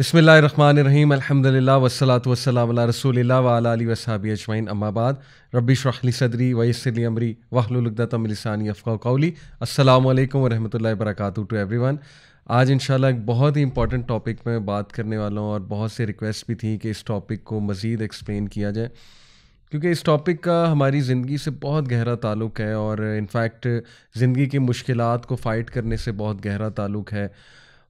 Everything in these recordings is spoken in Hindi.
बसमीम अलहमदिल्ला वसलात वसलाम रसूल वाली वसाबी अजमैन अम्माबाद रबी शाहली सदरी वयसली अमरी वाहलुलदतमिलसानी अफ़ा कौली अल्लाम वरह वरक टू एवरी वन आज इन एक बहुत ही इंपॉर्टेंट टॉपिक में बात करने वाला हूँ और बहुत से रिक्वेस्ट भी थी कि इस टॉपिक को मज़ीद एक्सप्लेन किया जाए क्योंकि इस टॉपिक का हमारी ज़िंदगी से बहुत गहरा ताल्लुक़ है और इनफैक्ट ज़िंदगी की मुश्किल को फ़ाइट करने से बहुत गहरा ताल्लुक़ है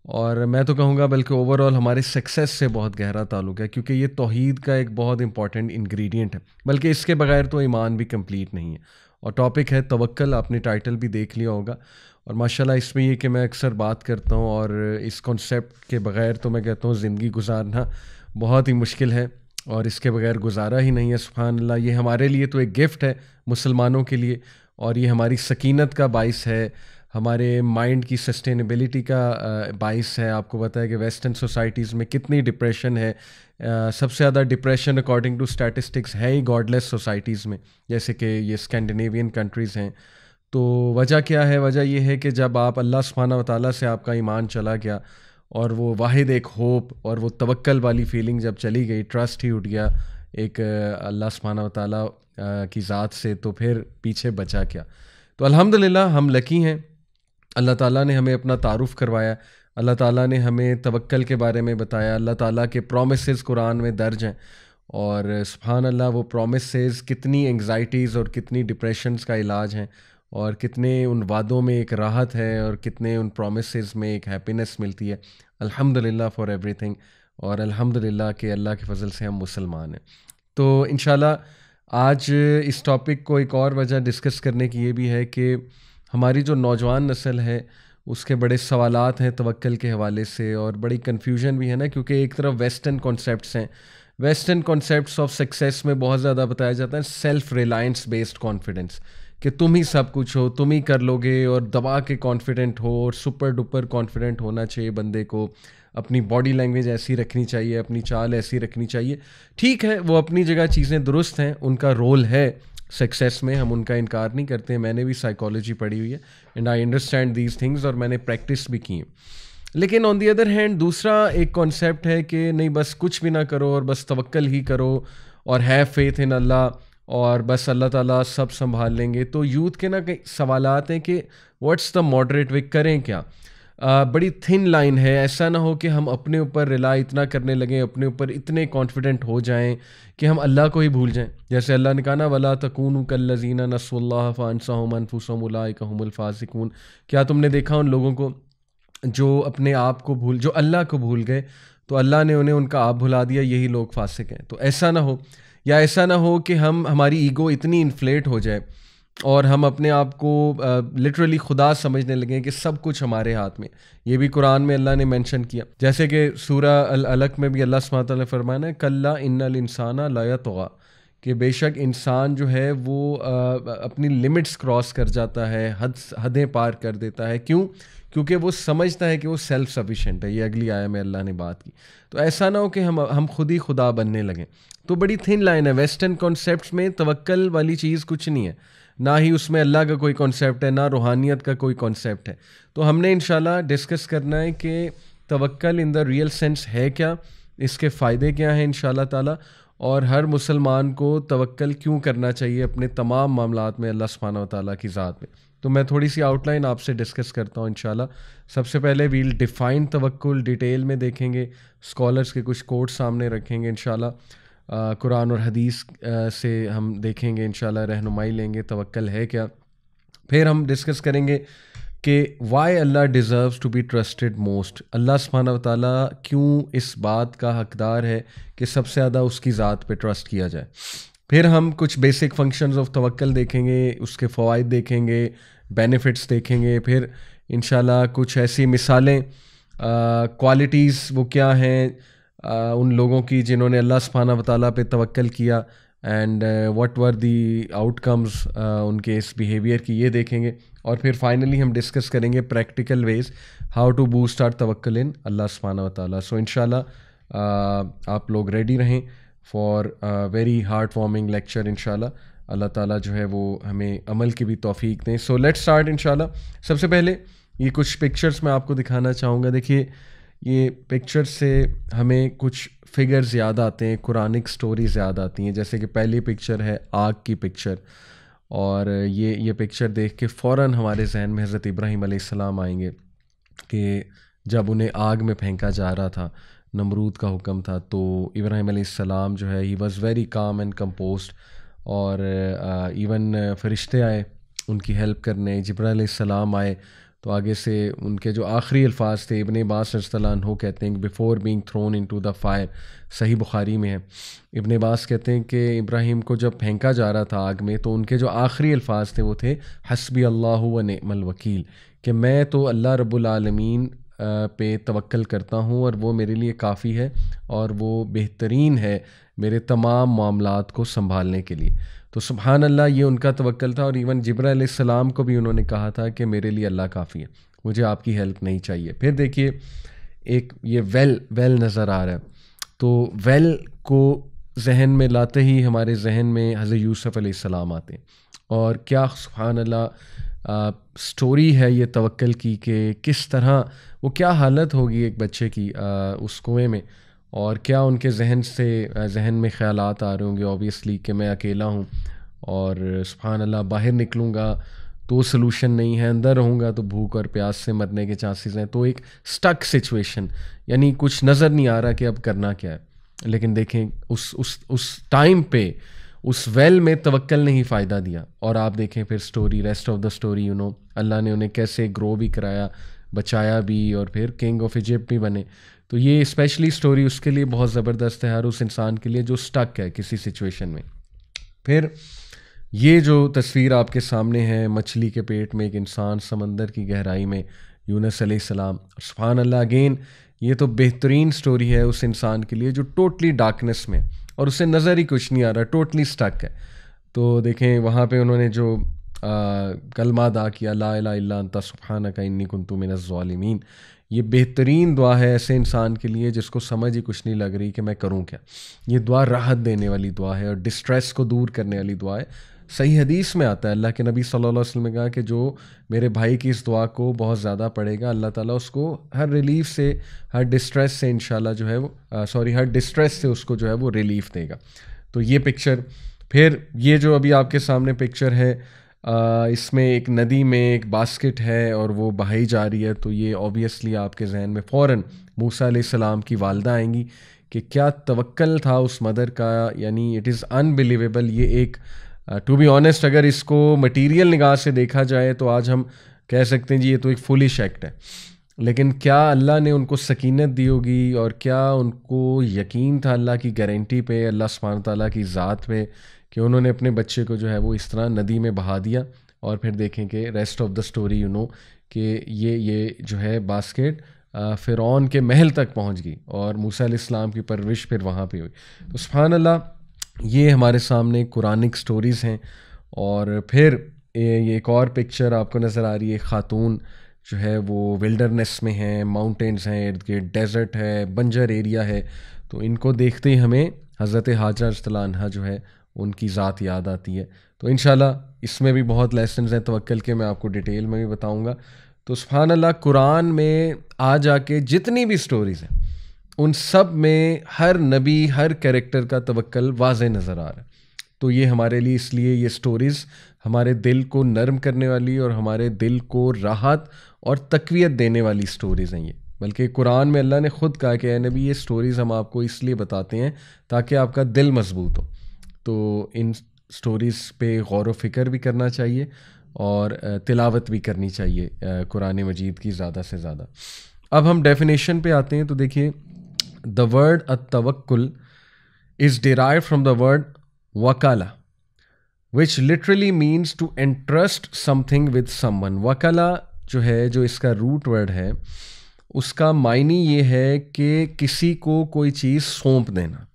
और मैं तो कहूँगा बल्कि ओवरऑल हमारे सक्सेस से बहुत गहरा ताल्लुक है क्योंकि ये तोहद का एक बहुत इंपॉर्टेंट इंग्रेडिएंट है बल्कि इसके बगैर तो ईमान भी कंप्लीट नहीं है और टॉपिक है तवक्ल आपने टाइटल भी देख लिया होगा और माशाल्लाह इसमें ये कि मैं अक्सर बात करता हूँ और इस कॉन्सेप्ट के बगैर तो मैं कहता हूँ ज़िंदगी गुजारना बहुत ही मुश्किल है और इसके बगैर गुजारा ही नहीं है सुबहान अल्लाह ये हमारे लिए तो एक गिफ्ट है मुसलमानों के लिए और ये हमारी सकीनत का बायस है हमारे माइंड की सस्टेनेबिलिटी का बाइस है आपको पता है कि वेस्टर्न सोसाइटीज़ में कितनी डिप्रेशन है सबसे ज़्यादा डिप्रेशन अकॉर्डिंग टू स्टैटिस्टिक्स है ही गॉडलेस सोसाइटीज़ में जैसे कि ये स्कैंडिनेवियन कंट्रीज़ हैं तो वजह क्या है वजह यह है कि जब आप अल्लाह सुबहाना ताली से आपका ईमान चला गया और वो वाहिद एक होप और वो तवक्ल वाली फीलिंग जब चली गई ट्रस्ट ही उठ गया एक अल्लाह सुबहाना ताली की ज़ात से तो फिर पीछे बचा क्या तो अल्हम्दुलिल्लाह हम लकी हैं अल्लाह ताला ने हमें अपना तारुफ करवाया अल्लाह ताला ने हमें तवक्ल के बारे में बताया अल्लाह ताला के प्रोमिस कुरान में दर्ज हैं और सुबहान अल्लाह वो प्रोमिस कितनी एंगजाइटीज़ और कितनी डिप्रेशंस का इलाज हैं और कितने उन वादों में एक राहत है और कितने उन प्रोमिस में एक हैप्पीनेस मिलती है अल्हम्दुलिल्लाह फ़ॉर एवरीथिंग और अल्हम्दुलिल्लाह के अल्लाह के फजल से हम मुसलमान हैं तो इन आज इस टॉपिक को एक और वजह डिस्कस करने की ये भी है कि हमारी जो नौजवान नस्ल है उसके बड़े सवाल हैं तवक्ल के हवाले से और बड़ी कन्फ्यूजन भी है ना क्योंकि एक तरफ वेस्टर्न कॉन्सेप्ट हैं वेस्टर्न कॉन्सेप्ट ऑफ सक्सेस में बहुत ज़्यादा बताया जाता है सेल्फ रिलायंस बेस्ड कॉन्फिडेंस कि तुम ही सब कुछ हो तुम ही कर लोगे और दबा के कॉन्फिडेंट हो और सुपर डुपर कॉन्फिडेंट होना चाहिए बंदे को अपनी बॉडी लैंग्वेज ऐसी रखनी चाहिए अपनी चाल ऐसी रखनी चाहिए ठीक है वो अपनी जगह चीज़ें दुरुस्त हैं उनका रोल है सक्सेस में हम उनका इनकार नहीं करते हैं मैंने भी साइकोलॉजी पढ़ी हुई है and I understand these things और मैंने प्रैक्टिस भी की लेकिन ऑन दी अदर हैंड दूसरा एक कॉन्सेप्ट है कि नहीं बस कुछ भी ना करो और बस तवक्ल ही करो और हैव फेथ इन अल्लाह और बस अल्लाह ताला सब संभाल लेंगे तो यूथ के ना कई सवाल हैं कि व्हाट्स द मॉडरेट वे करें क्या बड़ी थिन लाइन है ऐसा ना हो कि हम अपने ऊपर रिला इतना करने लगें अपने ऊपर इतने कॉन्फिडेंट हो जाएं कि हम अल्लाह को ही भूल जाएं जैसे अल्लाह ने कहा ना वला तकून कल्लजीना नसोल्ला फ़ानसाम अनफुसमफ़ासिकून क्या तुमने देखा उन लोगों को जो अपने आप को भूल जो अल्लाह को भूल गए तो अल्लाह ने उन्हें उनका आप भुला दिया यही लोग फासिक हैं तो ऐसा ना हो या ऐसा ना हो कि हम हमारी ईगो इतनी इन्फ्लेट हो जाए और हम अपने आप को लिटरली खुदा समझने लगे कि सब कुछ हमारे हाथ में ये भी कुरान में अल्लाह ने मेंशन किया जैसे कि सूरह अल अलक में भी अल्लाह सुबहात ने फरमाना कल्ला इन्नल इंसाना लाया तोगा कि बेशक इंसान जो है वो आ, अपनी लिमिट्स क्रॉस कर जाता है हद हदें पार कर देता है क्यों क्योंकि वो समझता है कि वो सेल्फ सफिशेंट है ये अगली आया में अल्लाह ने बात की तो ऐसा ना हो कि हम हम खुद ही खुदा बनने लगें तो बड़ी थिन लाइन है वेस्टर्न कॉन्सेप्ट में तवक्ल वाली चीज़ कुछ नहीं है ना ही उसमें अल्लाह का कोई कॉन्सेप्ट है ना रूहानियत का कोई कॉन्सेप्ट है तो हमने इन डिस्कस करना है कि तवक्ल इन द रियल सेंस है क्या इसके फ़ायदे क्या हैं इन ताला और हर मुसलमान को तवक्ल क्यों करना चाहिए अपने तमाम मामला में अल्लाह सुबहाना ताली की ज़ात में तो मैं थोड़ी सी आउटलाइन आपसे डिस्कस करता हूँ इन सबसे पहले वील डिफ़ाइन तवक्ल डिटेल में देखेंगे स्कॉलर्स के कुछ कोड सामने रखेंगे इन कुरान और हदीस से हम देखेंगे इन रहनुमाई लेंगे तवक्ल है क्या फिर हम डिस्कस करेंगे कि वाई अल्लाह deserve to be trusted most अल्लाह सुबहाना ताली क्यों इस बात का हकदार है कि सबसे ज़्यादा उसकी ज़ात पे ट्रस्ट किया जाए फिर हम कुछ बेसिक फंक्शंस ऑफ तवक्ल देखेंगे उसके फ़वाद देखेंगे बेनिफिट्स देखेंगे फिर इन कुछ ऐसी मिसालें क्वालिटीज़ वो क्या हैं उन लोगों की जिन्होंने अल्लाह सुबहाना वाली पे तवक्ल किया and whatever the outcomes उनके इस बिहेवियर की ये देखेंगे और फिर फाइनली हम डिस्कस करेंगे practical ways how to boost our तवक्ल इन अल्लाह सुबहाना वाली सो इन आप लोग रेडी रहें for very heart warming lecture in अल्लाह ताला जो है वो हमें अमल की भी तौफीक दें सो लेट्स स्टार्ट इनशाला सबसे पहले ये कुछ पिक्चर्स मैं आपको दिखाना चाहूँगा देखिए ये पिक्चर से हमें कुछ फिगर्स याद आते हैं कुरानिक स्टोरीज याद आती हैं जैसे कि पहली पिक्चर है आग की पिक्चर और ये ये पिक्चर देख के फ़ौर हमारे जहन में हज़रत इब्राहिम आसमाम आएंगे कि जब उन्हें आग में फेंका जा रहा था नमरूद का हुक्म था तो इब्राहिम आसमाम जो है he was very calm and composed और इवन फरिश्ते आए उनकी हेल्प करने जब्राम आए तो आगे से उनके जो आखिरी अल्फाज थे इबन बास रजतलान कहते हैं before being thrown into the fire सही बुखारी में है इबन बास कहते हैं कि इब्राहिम को जब फेंका जा रहा था आग में तो उनके जो आखिरी अल्फाज थे वो थे हसबी अल्लाह व नमल वकील कि मैं तो अल्लाह रब्बुल आलमीन पे तवक्ल करता हूँ और वो मेरे लिए काफ़ी है और वो बेहतरीन है मेरे तमाम मामला को संभालने के लिए तो सुबहान अल्लाह ये उनका तवक्ल था और इवन जब्राम को भी उन्होंने कहा था कि मेरे लिए अल्लाह काफ़ी है मुझे आपकी हेल्प नहीं चाहिए फिर देखिए एक ये वेल वेल नज़र आ रहा है तो वेल को जहन में लाते ही हमारे जहन में हज़र यूसफ़ आते हैं और क्या सुबहान अल्ला स्टोरी है ये तवक्ल की कि किस तरह वो क्या हालत होगी एक बच्चे की आ, उस कुएँ में और क्या उनके जहन से जहन में ख्याल आ रहे होंगे ओबियसली कि मैं अकेला हूँ और सुबहान अल्लाह बाहर निकलूँगा तो सलूशन नहीं है अंदर रहूँगा तो भूख और प्यास से मरने के चांसेस हैं तो एक स्टक सिचुएशन यानी कुछ नज़र नहीं आ रहा कि अब करना क्या है लेकिन देखें उस उस उस टाइम पे उस वेल में तवक्ल ने ही फ़ायदा दिया और आप देखें फिर story rest of the story you know अल्लाह ने उन्हें कैसे ग्रो भी कराया बचाया भी और फिर किंग ऑफ इजिप्ट भी बने तो ये स्पेशली स्टोरी उसके लिए बहुत ज़बरदस्त है हर उस इंसान के लिए जो स्टक है किसी सिचुएशन में फिर ये जो तस्वीर आपके सामने है मछली के पेट में एक इंसान समंदर की गहराई में यूनस सलाम सुबहान अल्लाह अगेन ये तो बेहतरीन स्टोरी है उस इंसान के लिए जो टोटली डार्कनेस में और उससे नज़र ही कुछ नहीं आ रहा टोटली स्टक है तो देखें वहाँ पे उन्होंने जो कलमा अदा किया ला लाता का इन्नी कुंतु मिन ये बेहतरीन दुआ है ऐसे इंसान के लिए जिसको समझ ही कुछ नहीं लग रही कि मैं करूँ क्या ये दुआ राहत देने वाली दुआ है और डिस्ट्रेस को दूर करने वाली दुआ है सही हदीस में आता है अल्लाह के नबी सल्लल्लाहु अलैहि वसल्लम ने कहा कि जो मेरे भाई की इस दुआ को बहुत ज़्यादा पढ़ेगा अल्लाह ताला उसको हर रिलीफ से हर डिस्ट्रेस से इन जो है वो सॉरी हर डिस्ट्रेस से उसको जो है वो रिलीफ देगा तो ये पिक्चर फिर ये जो अभी आपके सामने पिक्चर है आ, इसमें एक नदी में एक बास्केट है और वो बहाई जा रही है तो ये ऑब्वियसली आपके जहन में फ़ौर मूसा सलाम की वालदा आएंगी कि क्या तवक्ल था उस मदर का यानी इट इज़ अनबिलीवेबल ये एक टू बी ऑनेस्ट अगर इसको मटेरियल निगाह से देखा जाए तो आज हम कह सकते हैं जी ये तो एक फुलिश एक्ट है लेकिन क्या अल्लाह ने उनको सकीनत दी होगी और क्या उनको यकीन था अल्लाह की गारंटी पे अल्लाह सुबहान ताली की ज़ात पे कि उन्होंने अपने बच्चे को जो है वो इस तरह नदी में बहा दिया और फिर देखें कि rest of the story you know कि ये ये जो है बास्केट uh, फ़िरौन के महल तक पहुंच गई और मूसा इस्लाम की परवरिश फिर वहाँ पे हुई तो सुबहान अल्लाह ये हमारे सामने कुरानिक स्टोरीज़ हैं और फिर ये एक और पिक्चर आपको नज़र आ रही है ख़ातून जो है वो विल्डरनेस में है माउंटेंस हैं इर्द गिर्द डेजर्ट है बंजर एरिया है तो इनको देखते ही हमें हज़रत हाजरा अजतलानहा हाँ जो है उनकी ज़ात याद आती है तो इन इसमें भी बहुत लेसन हैं तवक्ल के मैं आपको डिटेल में भी बताऊँगा तो सुबहान अल्लाह कुरान में आ जाके जितनी भी स्टोरीज़ हैं उन सब में हर नबी हर कैरेक्टर का तवक्ल वाज नज़र आ रहा है तो ये हमारे लिए इसलिए ये स्टोरीज़ हमारे दिल को नरम करने वाली और हमारे दिल को राहत और तकवीत देने वाली स्टोरीज़ हैं ये बल्कि कुरान में अल्लाह ने ख़ुद कहा कि नबी ये स्टोरीज़ हम आपको इसलिए बताते हैं ताकि आपका दिल मजबूत हो तो इन स्टोरीज़ पे गौर फिक्र भी करना चाहिए और तिलावत भी करनी चाहिए कुरान मजीद की ज़्यादा से ज़्यादा अब हम डेफिनेशन पे आते हैं तो देखिए द वर्ड अ तवक्ल is derived from the word वकाला which literally means to entrust something with someone वकाला जो है जो इसका रूट वर्ड है उसका मायने ये है कि किसी को कोई चीज़ सौंप देना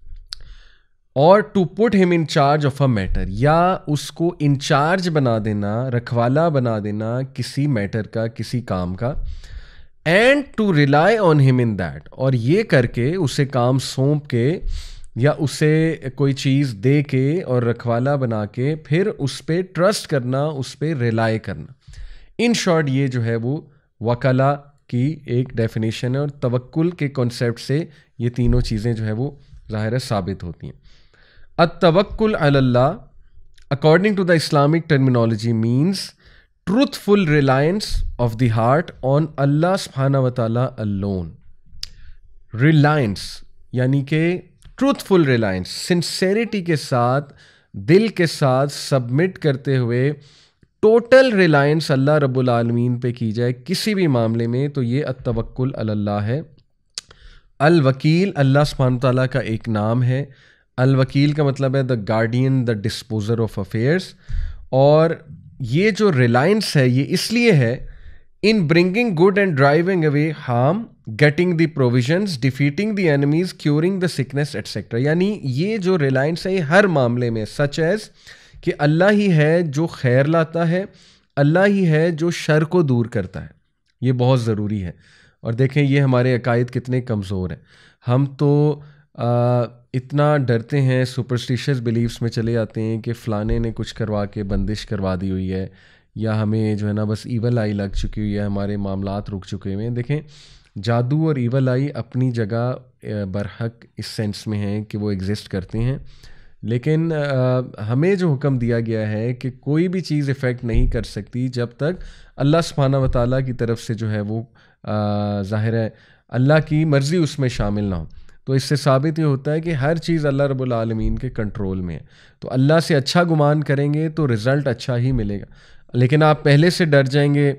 और to put him in charge of a matter या उसको इंचार्ज बना देना रखवाला बना देना किसी मैटर का किसी काम का and to rely on him in that और ये करके उसे काम सौंप के या उसे कोई चीज़ दे के और रखवाला बना के फिर उस पर ट्रस्ट करना उस पर रिलाई करना इन शॉर्ट ये जो है वो वकला की एक डेफिनेशन है और तवक्ल के कॉन्सेप्ट से ये तीनों चीज़ें जो है वो ज़ाहिर साबित होती हैं अ तवक्ल अल्लाह according to the Islamic terminology means truthful reliance of the heart on अल्लाह सुबहाना व ta'ala रिलायंस Reliance यानी कि ट्रूथफुल रिलायंस सिंसेरिटी के साथ दिल के साथ सबमिट करते हुए टोटल रिलायंस अल्लाह रब्बुल आलमीन पे की जाए किसी भी मामले में तो ये अतवक्ल अल्लाह है अल वकील अल्लाह सुबहान तला का एक नाम है अल वकील का मतलब है the guardian the disposer of affairs और ये जो रिलायंस है ये इसलिए है in bringing good and driving away harm getting the provisions defeating the enemies curing the sickness etcetera यानी ये जो रिलायंस है ये हर मामले में सच एज कि अल्लाह ही है जो खैर लाता है अल्लाह ही है जो शर को दूर करता है ये बहुत ज़रूरी है और देखें ये हमारे अकायद कितने कमज़ोर हैं हम तो आ, इतना डरते हैं सुपरस्टिशियस बिलीव्स में चले जाते हैं कि फ़लाने ने कुछ करवा के बंदिश करवा दी हुई है या हमें जो है ना बस ईवल आई लग चुकी हुई है हमारे मामला रुक चुके हुए हैं देखें जादू और ईवल आई अपनी जगह बरहक इस सेंस में हैं कि वो एग्ज़िस्ट करते हैं लेकिन आ, हमें जो हुक्म दिया गया है कि कोई भी चीज़ इफ़ेक्ट नहीं कर सकती जब तक अल्लाह सुबहाना व ताली की तरफ से जो है वो ज़ाहिर है अल्लाह की मर्ज़ी उसमें शामिल ना हो तो इससे साबित ये होता है कि हर चीज़ अल्लाह रब्बुल आलमीन के कंट्रोल में है तो अल्लाह से अच्छा गुमान करेंगे तो रिज़ल्ट अच्छा ही मिलेगा लेकिन आप पहले से डर जाएंगे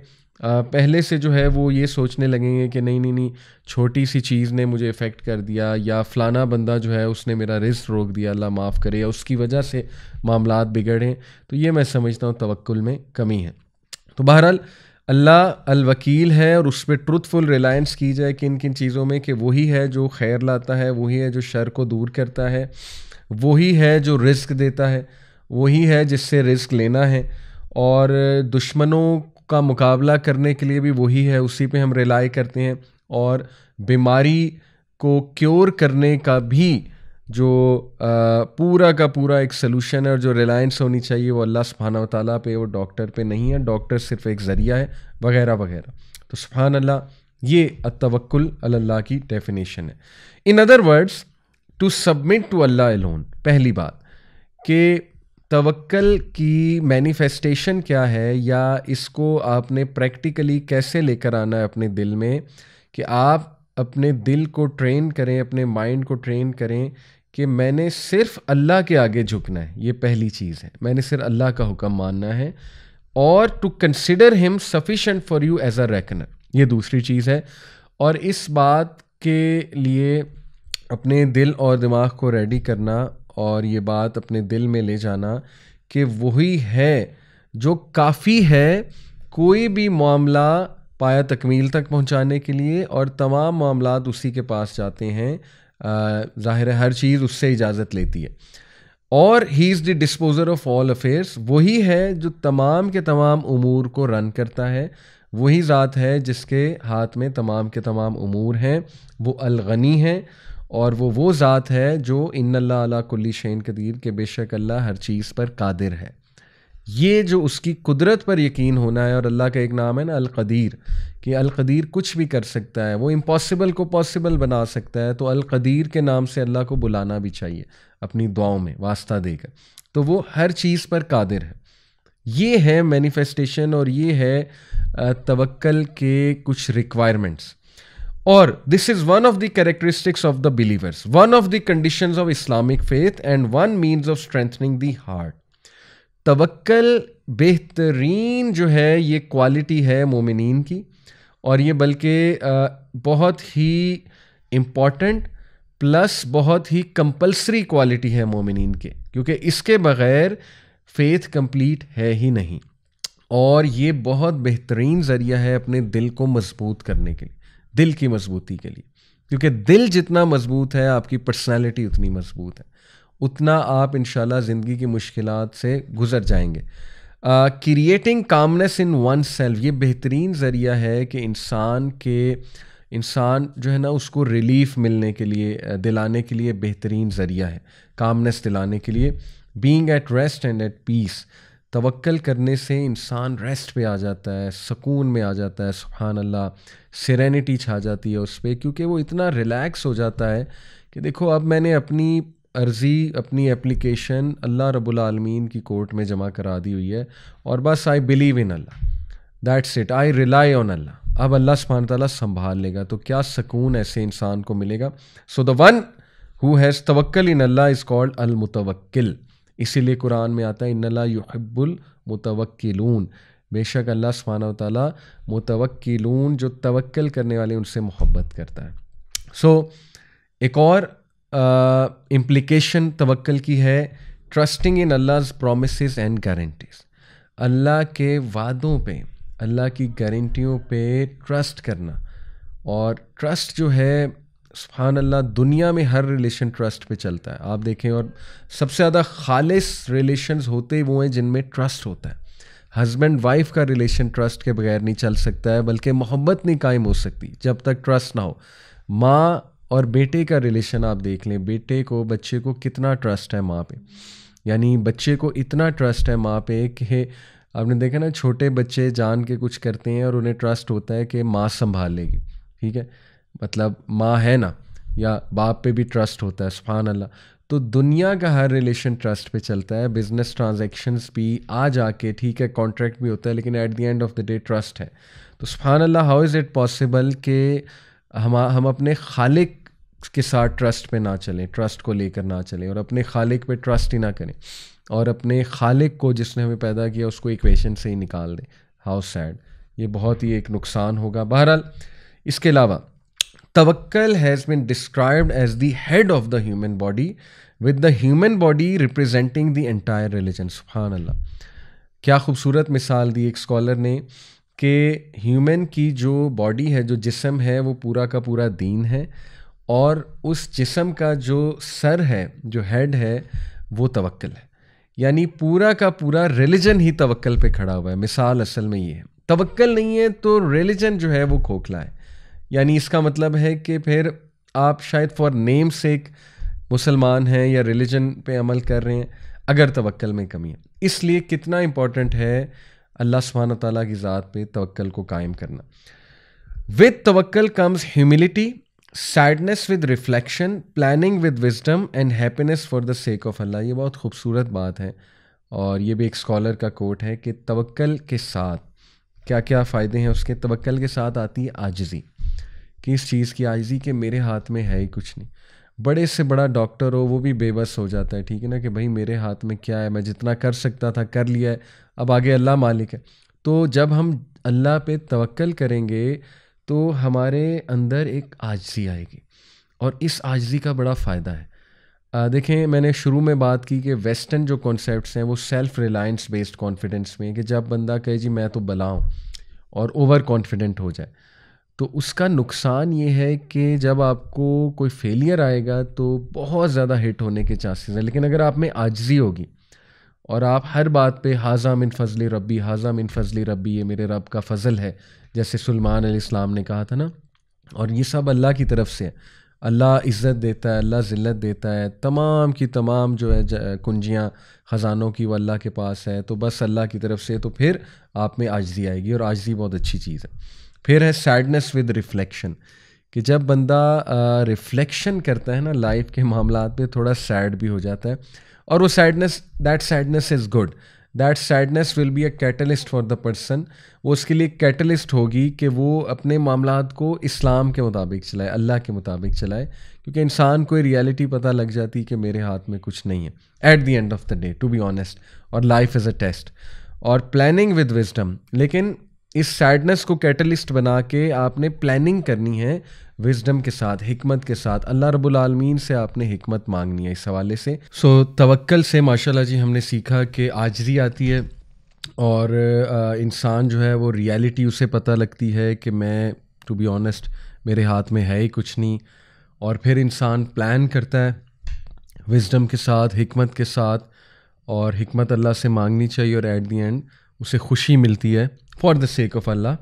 पहले से जो है वो ये सोचने लगेंगे कि नहीं नहीं नहीं छोटी सी चीज़ ने मुझे इफ़ेक्ट कर दिया या फ़लाना बंदा जो है उसने मेरा रिस्क रोक दिया अल्लाह माफ़ करे या उसकी वजह से मामला बिगड़ें तो ये मैं समझता हूँ तवक्ल में कमी है तो बहरहाल अल्लाह अलवकील है और उस पर ट्रुथफुल रिलायंस की जाए किन किन चीज़ों में कि वही है जो खैर लाता है वही है जो शर को दूर करता है वही है जो रिस्क देता है वही है जिससे रिस्क लेना है और दुश्मनों का मुकाबला करने के लिए भी वही है उसी पे हम रिलाई करते हैं और बीमारी को क्योर करने का भी जो पूरा का पूरा एक सलूशन है और जो रिलायंस होनी चाहिए वो अल्लाह सुबहाना ताली पे और डॉक्टर पे नहीं है डॉक्टर सिर्फ एक ज़रिया है वगैरह वगैरह तो सुबहान अल्लाह ये अतवक्ल अल्लाह की डेफिनेशन है in other words to submit to अल्लाह एलोन पहली बात कि तवक्ल की मैनिफेस्टेशन क्या है या इसको आपने प्रैक्टिकली कैसे लेकर आना है अपने दिल में कि आप अपने दिल को ट्रेन करें अपने माइंड को ट्रेन करें कि मैंने सिर्फ अल्लाह के आगे झुकना है ये पहली चीज़ है मैंने सिर्फ अल्लाह का हुक्म मानना है और to consider him sufficient for you as a reckoner ये दूसरी चीज़ है और इस बात के लिए अपने दिल और दिमाग को रेडी करना और ये बात अपने दिल में ले जाना कि वही है जो काफ़ी है कोई भी मामला पाया तकमील तक पहुंचाने के लिए और तमाम मामला उसी के पास जाते हैं जाहिर है हर चीज़ उससे इजाज़त लेती है और he is the disposer of all affairs वही है जो तमाम के तमाम अमूर को रन करता है वही ज़ात है जिसके हाथ में तमाम के तमाम अमूर हैं वो अलगनी हैं और वो वो ज़ात है जो इन अल्लाह कुल्ली शैन कदीर के बेशक अल्लाह हर चीज़ पर कादिर है ये जो उसकी कुदरत पर यकीन होना है और अल्लाह का एक नाम है ना अलकदीर कि अलकदीर कुछ भी कर सकता है वो इम्पॉसिबल को पॉसिबल बना सकता है तो अलकदीर के नाम से अल्लाह को बुलाना भी चाहिए अपनी दुआओं में वास्ता देकर तो वो हर चीज़ पर कादिर है ये है मैनिफेस्टेशन और ये है तवक्ल के कुछ रिक्वायरमेंट्स और this is one of the characteristics of the believers one of the conditions of Islamic faith and one means of strengthening the heart तवक्ल बेहतरीन जो है ये क्वालिटी है मोमिन की और ये बल्कि बहुत ही इम्पॉर्टेंट प्लस बहुत ही कंपलसरी क्वालिटी है मोमिन के क्योंकि इसके बग़ैर फेथ कंप्लीट है ही नहीं और ये बहुत बेहतरीन ज़रिया है अपने दिल को मजबूत करने के लिए दिल की मजबूती के लिए क्योंकि दिल जितना मजबूत है आपकी पर्सनैलिटी उतनी मजबूत है उतना आप इन ज़िंदगी की मुश्किल से गुजर जाएंगे creating calmness in oneself ये बेहतरीन ज़रिया है कि इंसान के इंसान जो है ना उसको रिलीफ मिलने के लिए दिलाने के लिए बेहतरीन ज़रिया है कामनेस दिलाने के लिए being at rest and at peace तवक्ल करने से इंसान रेस्ट पे आ जाता है सुकून में आ जाता है सुबहान अल्लाह सरेनिटी छा जाती है उस पर क्योंकि वो इतना रिलैक्स हो जाता है कि देखो अब मैंने अपनी अर्ज़ी अपनी एप्लीकेशन अल्लाह रब्बुल आलमीन की कोर्ट में जमा करा दी हुई है और बस I believe in Allah that's it I rely on Allah अब अल्लाह सुबहान ताला संभाल लेगा तो क्या सुकून ऐसे इंसान को मिलेगा so the one who has तवक्ल इन अल्लाह इज़ कॉल्ड अल मुतवक्किल इसीलिए कुरान में आता है अल्लाह युहब्बुल मुतवक्किलून बेशक अल्लाह सुबहाना ताली मुतवक्किलून जो तवक्ल करने वाले उनसे मोहब्बत करता है सो so, एक और इम्प्लिकेशन तवक्ल की है trusting in Allah promise and guarantees Allah के वादों पे अल्लाह की गारंटियों पे ट्रस्ट करना और ट्रस्ट जो है सुबहान अल्लाह दुनिया में हर रिलेशन ट्रस्ट पे चलता है आप देखें और सबसे ज़्यादा खालिश रिलेशंस होते वो हैं जिनमें ट्रस्ट होता है हस्बैंड वाइफ का रिलेशन ट्रस्ट के बगैर नहीं चल सकता है बल्कि मोहब्बत नहीं कायम हो सकती जब तक ट्रस्ट ना हो माँ और बेटे का रिलेशन आप देख लें बेटे को बच्चे को कितना ट्रस्ट है माँ पे यानी बच्चे को इतना ट्रस्ट है माँ पे कि आपने देखा ना छोटे बच्चे जान के कुछ करते हैं और उन्हें ट्रस्ट होता है कि माँ संभाल लेगी ठीक है मतलब माँ है ना या बाप पे भी ट्रस्ट होता है सुफान अल्लाह तो दुनिया का हर रिलेशन ट्रस्ट पे चलता है बिजनेस ट्रांजेक्शन्स भी आ जाके ठीक है कॉन्ट्रैक्ट भी होता है लेकिन at the end of the day trust है तो सुफान Allah how is it possible के हम हम अपने खालिक के साथ ट्रस्ट पे ना चलें ट्रस्ट को लेकर ना चलें और अपने खालिक पे ट्रस्ट ही ना करें और अपने खालिक को जिसने हमें पैदा किया उसको इक्वेशन से ही निकाल दें हाउ सैड ये बहुत ही एक नुकसान होगा बहरहाल इसके अलावा तवक्ल has been described as the head of the human body with the human body representing the entire religion सुबहान अल्लाह क्या खूबसूरत मिसाल दी एक स्कॉलर ने कि ह्यूमन की जो बॉडी है जो जिसम है वो पूरा का पूरा दीन है और उस जिसम का जो सर है जो हेड है वो तवक्ल है यानी पूरा का पूरा रिलीजन ही तवक्ल पे खड़ा हुआ है मिसाल असल में ये है तवक्ल नहीं है तो रिलीजन जो है वो खोखला है यानी इसका मतलब है कि फिर आप शायद फॉर नेम से एक मुसलमान हैं या रिलीजन पे अमल कर रहे हैं अगर तवक्ल में कमी है इसलिए कितना इम्पोर्टेंट है अल्लाह सुबहान तला की ज़ात पे तवक्ल को कायम करना विद तवक्ल comes humility sadness with reflection planning with wisdom and happiness for the sake of Allah ये बहुत खूबसूरत बात है और ये भी एक स्कॉलर का कोट है कि तवक्ल के साथ क्या क्या फ़ायदे हैं उसके तवक्ल के साथ आती है आजजी कि इस चीज़ की आजजी कि मेरे हाथ में है ही कुछ नहीं बड़े से बड़ा डॉक्टर हो वो भी बेबस हो जाता है ठीक है ना कि भाई मेरे हाथ में क्या है मैं जितना कर सकता था कर लिया है अब आगे अल्लाह मालिक है तो जब हम अल्लाह पे तवक्ल करेंगे तो हमारे अंदर एक आजजी आएगी और इस आजजी का बड़ा फ़ायदा है आ, देखें मैंने शुरू में बात की कि वेस्टर्न जो कॉन्सेप्ट्स हैं वो सेल्फ़ रिलायंस बेस्ड कॉन्फिडेंस में कि जब बंदा कहे जी मैं तो बलाऊँ और ओवर कॉन्फिडेंट हो जाए तो उसका नुकसान ये है कि जब आपको कोई फेलियर आएगा तो बहुत ज़्यादा हिट होने के चांसेस हैं लेकिन अगर आप में आजजी होगी और आप हर बात पे हाजा मिन फजल रबी हाजा मिन फजल रबी ये मेरे रब का फजल है जैसे सलमान अलैहिस्सलाम ने कहा था ना और ये सब अल्लाह की तरफ से है अल्लाह इज़्ज़त देता है अल्लाह ज़िल्लत देता है तमाम की तमाम जो है कुंजियाँ ख़जानों की वो अल्लाह के पास है तो बस अल्लाह की तरफ से तो फिर आप में आजजी आएगी और आजजी बहुत अच्छी चीज़ है फिर है सैडनेस विद रिफ़्लेक्शन कि जब बंदा रिफ़्लेक्शन करता है ना लाइफ के मामला पे थोड़ा सैड भी हो जाता है और वो sadness that sadness is good that sadness will be a catalyst for the person वो उसके लिए कैटलिस्ट होगी कि वो अपने मामला को इस्लाम के मुताबिक चलाए अल्लाह के मुताबिक चलाए क्योंकि इंसान को रियलिटी पता लग जाती है कि मेरे हाथ में कुछ नहीं है at the end of the day to be honest और लाइफ इज़ अ टेस्ट और प्लानिंग विद विजडम लेकिन इस सैडनेस को कैटलिस्ट बना के आपने प्लानिंग करनी है विजडम के साथ हिकमत के साथ अल्लाह रबालमीन से आपने हिकमत मांगनी है इस हवाले से सो तवक्ल से माशाल्लाह जी हमने सीखा कि आजरी आती है और इंसान जो है वो रियलिटी उसे पता लगती है कि मैं टू बी ऑनेस्ट मेरे हाथ में है ही कुछ नहीं और फिर इंसान प्लान करता है विजडम के साथ हमत के साथ और हमत अल्लाह से मांगनी चाहिए और एट दी एंड उसे खुशी मिलती है for the sake of Allah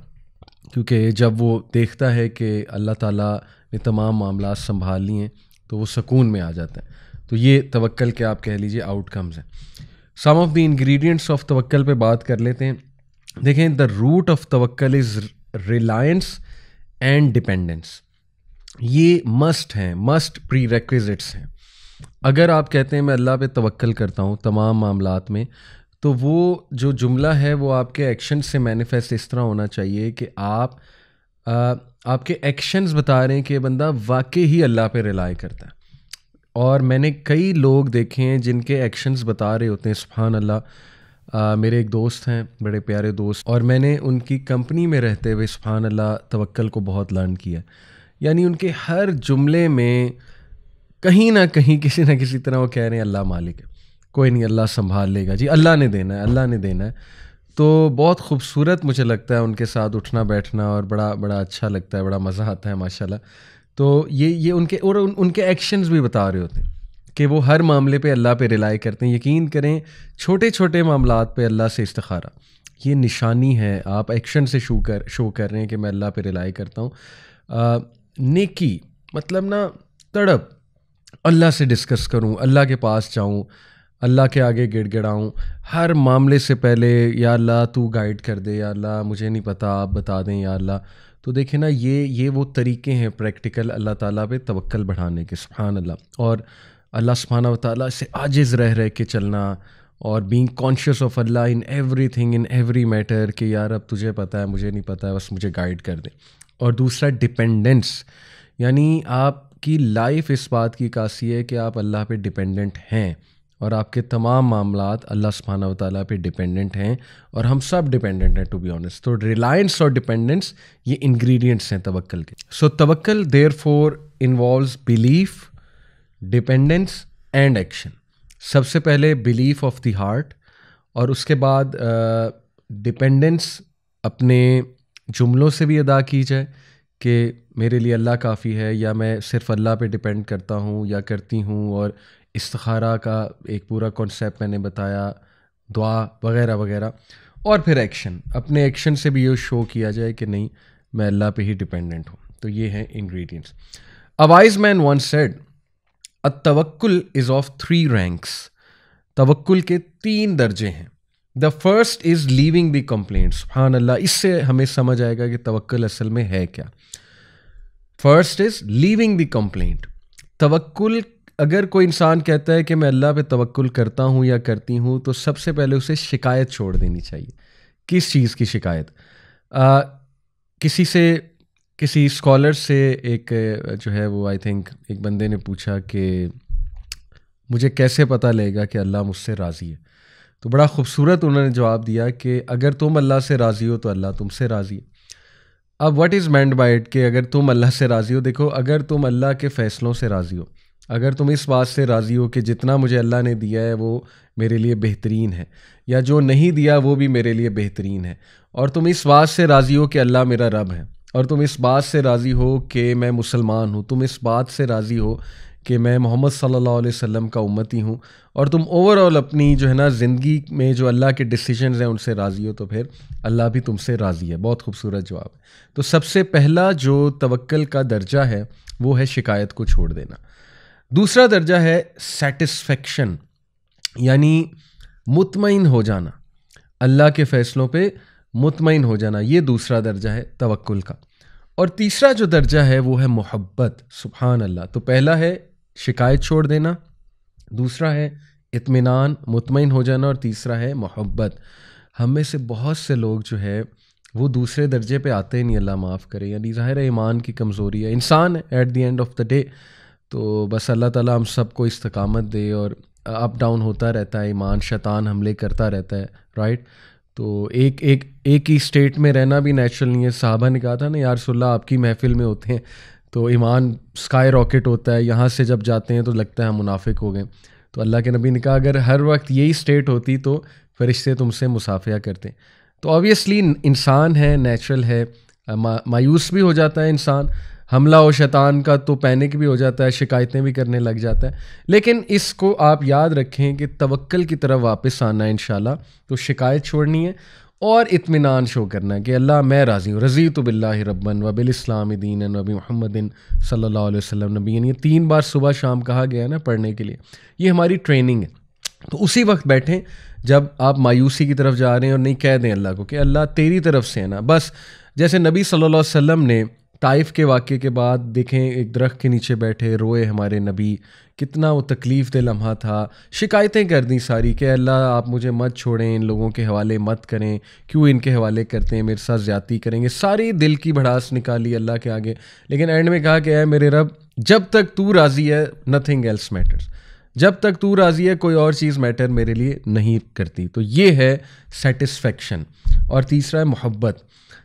क्योंकि जब वो देखता है कि अल्लाह ताला ने तमाम मामला संभाल लिए तो वो सुकून में आ जाता है तो ये तवक्ल के आप कह लीजिए आउटकम्स हैं some of the ingredients of तवक्ल पे बात कर लेते हैं देखें द रूट ऑफ तवक्ल इज़ रिलायंस एंड डिपेंडेंस ये मस्ट हैं मस्ट प्री हैं अगर आप कहते हैं मैं अल्लाह पे तवक्ल करता हूँ तमाम मामला में तो वो जो जुमला है वो आपके एक्शन से मैनिफेस्ट इस तरह होना चाहिए कि आप आ, आपके एक्शंस बता रहे हैं कि बंदा वाकई ही अल्लाह पे रिलाई करता है और मैंने कई लोग देखे हैं जिनके एक्शंस बता रहे होते हैं सुबहान अल्लाह मेरे एक दोस्त हैं बड़े प्यारे दोस्त और मैंने उनकी कंपनी में रहते हुए सुबहान अल्लाह तवक्ल को बहुत लर्न किया यानी उनके हर जुमले में कहीं ना कहीं किसी ना किसी तरह वो कह रहे हैं अल्लाह मालिक है कोई नहीं अल्लाह संभाल लेगा जी अल्लाह ने देना है अल्लाह ने देना है तो बहुत खूबसूरत मुझे लगता है उनके साथ उठना बैठना और बड़ा बड़ा अच्छा लगता है बड़ा मज़ा आता है माशाल्लाह तो ये ये उनके और उन, उनके एक्शंस भी बता रहे होते हैं कि वो हर मामले पे अल्लाह पे रिलाई करते हैं यकीन करें छोटे छोटे मामला पे अल्लाह से इस्तखारा ये निशानी है आप एक्शन से शो कर शो कर रहे हैं कि मैं अल्लाह पे रिलाई करता हूँ नेकी मतलब ना तड़प अल्लाह से डिस्कस करूँ अल्लाह के पास जाऊँ अल्लाह के आगे गिड़गिड़ाऊँ हर मामले से पहले या अल्लाह तू गाइड कर दे या अल्लाह मुझे नहीं पता आप बता दें या अल्लाह तो देखे ना ये ये वो तरीके हैं प्रैक्टिकल अल्लाह ताला पे तवक्ल बढ़ाने के सुबहान अल्लाह और अल्लाह सुबहाना वाली से आजिज़ रह रह के चलना और being conscious of Allah in everything in every matter कि यार अब तुझे पता है मुझे नहीं पता है बस मुझे गाइड कर दे और दूसरा डिपेंडेंस यानी आपकी लाइफ इस बात की कासी है कि आप अल्लाह पे डिपेंडेंट हैं और आपके तमाम मामला अल्लाह सुबहाना वाली पे डिपेंडेंट हैं और हम सब डिपेंडेंट हैं टू बी ऑनेस्ट तो रिलायंस और डिपेंडेंस ये इंग्रेडिएंट्स हैं तवक्ल के सो तवक्ल therefore involve belief dependence and action सबसे पहले बिलीफ ऑफ द हार्ट और उसके बाद डिपेंडेंस uh, अपने जुमलों से भी अदा की जाए कि मेरे लिए अल्लाह काफ़ी है या मैं सिर्फ अल्लाह पे डिपेंड करता हूँ या करती हूँ और इसखारा का एक पूरा कॉन्सेप्ट मैंने बताया दुआ वगैरह वगैरह और फिर एक्शन अपने एक्शन से भी ये शो किया जाए कि नहीं मैं अल्लाह पे ही डिपेंडेंट हूँ तो ये हैं ingredients a wise man one said a तवक्ल इज़ ऑफ थ्री रैंक्स तवक्ल के तीन दर्जे हैं the first is leaving the complaints हाँ अल्लाह इससे हमें समझ आएगा कि तवक्ल असल में है क्या first is leaving the complaint तवक्ल अगर कोई इंसान कहता है कि मैं अल्लाह पे तवक्ल करता हूँ या करती हूँ तो सबसे पहले उसे शिकायत छोड़ देनी चाहिए किस चीज़ की शिकायत आ, किसी से किसी स्कॉलर से एक जो है वो आई थिंक एक बंदे ने पूछा कि मुझे कैसे पता लगेगा कि अल्लाह मुझसे राज़ी है तो बड़ा खूबसूरत उन्होंने जवाब दिया कि अगर तुम अल्लाह से राज़ी हो तो अल्लाह तुमसे राज़ी है अब what is meant by it कि अगर तुम अल्लाह से राज़ी हो देखो अगर तुम अल्लाह के फ़ैसलों से राज़ी हो अगर तुम इस बात से राज़ी हो कि जितना मुझे अल्लाह ने दिया है वो मेरे लिए बेहतरीन है या जो नहीं दिया वो भी मेरे लिए बेहतरीन है और तुम इस बात से राज़ी हो कि अल्लाह मेरा रब है और तुम इस बात से राज़ी हो कि मैं मुसलमान हूँ तुम इस बात से राज़ी हो कि मैं मोहम्मद सल्लल्लाहु अलैहि वसल्लम का उम्मती हूँ और तुम ओवरऑल अपनी जो है ना ज़िंदगी में जो अल्लाह के डिसीजंस हैं उनसे राज़ी हो तो फिर अल्लाह भी तुमसे राज़ी है बहुत खूबसूरत जवाब है तो सबसे पहला जो तवक्ल का दर्जा है वो है शिकायत को छोड़ देना दूसरा दर्जा है सेटिस्फेक्शन यानी मुतमिन हो जाना अल्लाह के फ़ैसलों पे मुतमिन हो जाना ये दूसरा दर्जा है तवक्ल का और तीसरा जो दर्जा है वो है मोहब्बत सुबहान अल्लाह तो पहला है शिकायत छोड़ देना दूसरा है इतमान मुतमिन हो जाना और तीसरा है मोहब्बत हम में से बहुत से लोग जो है वो दूसरे दर्जे पे आते ही नहीं अल्लाह माफ़ करे यानी ज़ाहिर ईमान की कमज़ोरी है इंसान at the end of the day तो बस अल्लाह ताला हम सबको इस्तकामत दे और अप डाउन होता रहता है ईमान शैतान हमले करता रहता है राइट तो एक एक एक ही स्टेट में रहना भी नेचुरल नहीं है साहबा ने कहा था ना यार सुल्ला आपकी महफिल में होते हैं तो ईमान स्काई रॉकेट होता है यहाँ से जब जाते हैं तो लगता है हम मुनाफिक हो गए तो अल्लाह के नबी ने कहा अगर हर वक्त यही स्टेट होती तो फरिश्ते तुमसे मुसाफिया करते तो ऑबियसली इंसान है नेचुरल है मा, मायूस भी हो जाता है इंसान हमला और शैतान का तो पैनिक भी हो जाता है शिकायतें भी करने लग जाता है लेकिन इसको आप याद रखें कि तवक्ल की तरफ वापस आना है इन तो शिकायत छोड़नी है और इतमान शो करना है कि अल्लाह मैं राज़ी हूँ रज़ी तो बिल्ला रबन वबिल इस्लाम दीन नबी महमदिन सल्ला वसम नबीन ये तीन बार सुबह शाम कहा गया है ना पढ़ने के लिए ये हमारी ट्रेनिंग है तो उसी वक्त बैठें जब आप मायूसी की तरफ जा रहे हैं और नहीं कह दें अल्लाह को कि अल्लाह तेरी तरफ से है ना बस जैसे नबी सल्लल्लाहु अलैहि वसल्लम ने ताइफ के वाक्य के बाद देखें एक दरख्त के नीचे बैठे रोए हमारे नबी कितना वो तकलीफ़ दे लम्हा था शिकायतें कर दी सारी कि अल्लाह आप मुझे मत छोड़ें इन लोगों के हवाले मत करें क्यों इनके हवाले करते हैं मेरे साथ ज़्यादा करेंगे सारी दिल की भड़ास निकाली अल्लाह के आगे लेकिन एंड में कहा कि है मेरे रब जब तक तू राज़ी है नथिंग एल्स मैटर्स जब तक तू राज़ी है कोई और चीज़ मैटर मेरे लिए नहीं करती तो ये है सेटिस्फेक्शन और तीसरा है मोहब्बत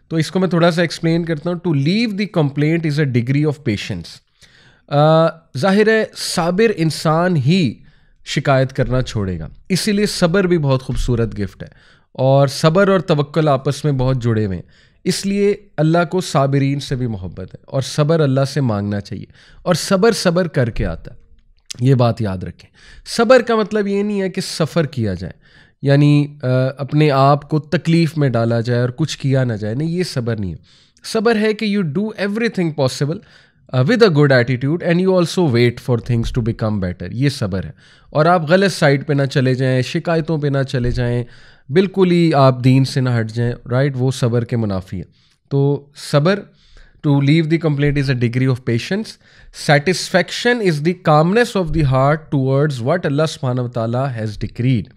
तो इसको मैं थोड़ा सा एक्सप्लेन करता हूँ to leave the complaint is a degree of patience जाहिर है साबिर इंसान ही शिकायत करना छोड़ेगा इसीलिए सब्र भी बहुत खूबसूरत गिफ्ट है और सब्र और तवक्ल आपस में बहुत जुड़े हुए हैं इसलिए अल्लाह को साबरीन से भी मोहब्बत है और सब्र अल्लाह से मांगना चाहिए और सब्र सब्र करके आता है ये बात याद रखें सब्र का मतलब ये नहीं है कि सफ़र किया जाए यानी अपने आप को तकलीफ़ में डाला जाए और कुछ किया ना जाए नहीं ये सबर नहीं है सबर है कि you do everything possible with a good attitude and you also wait for things to become better ये सबर है और आप गलत साइड पर ना चले जाएँ शिकायतों पर ना चले जाएँ बिल्कुल ही आप दीन से ना हट जाएँ राइट वो सबर के मुनाफी है तो सबर to leave the complaint is a degree of patience satisfaction is the calmness of the heart towards what Allah सुबहान तला हैज़ डिक्रीड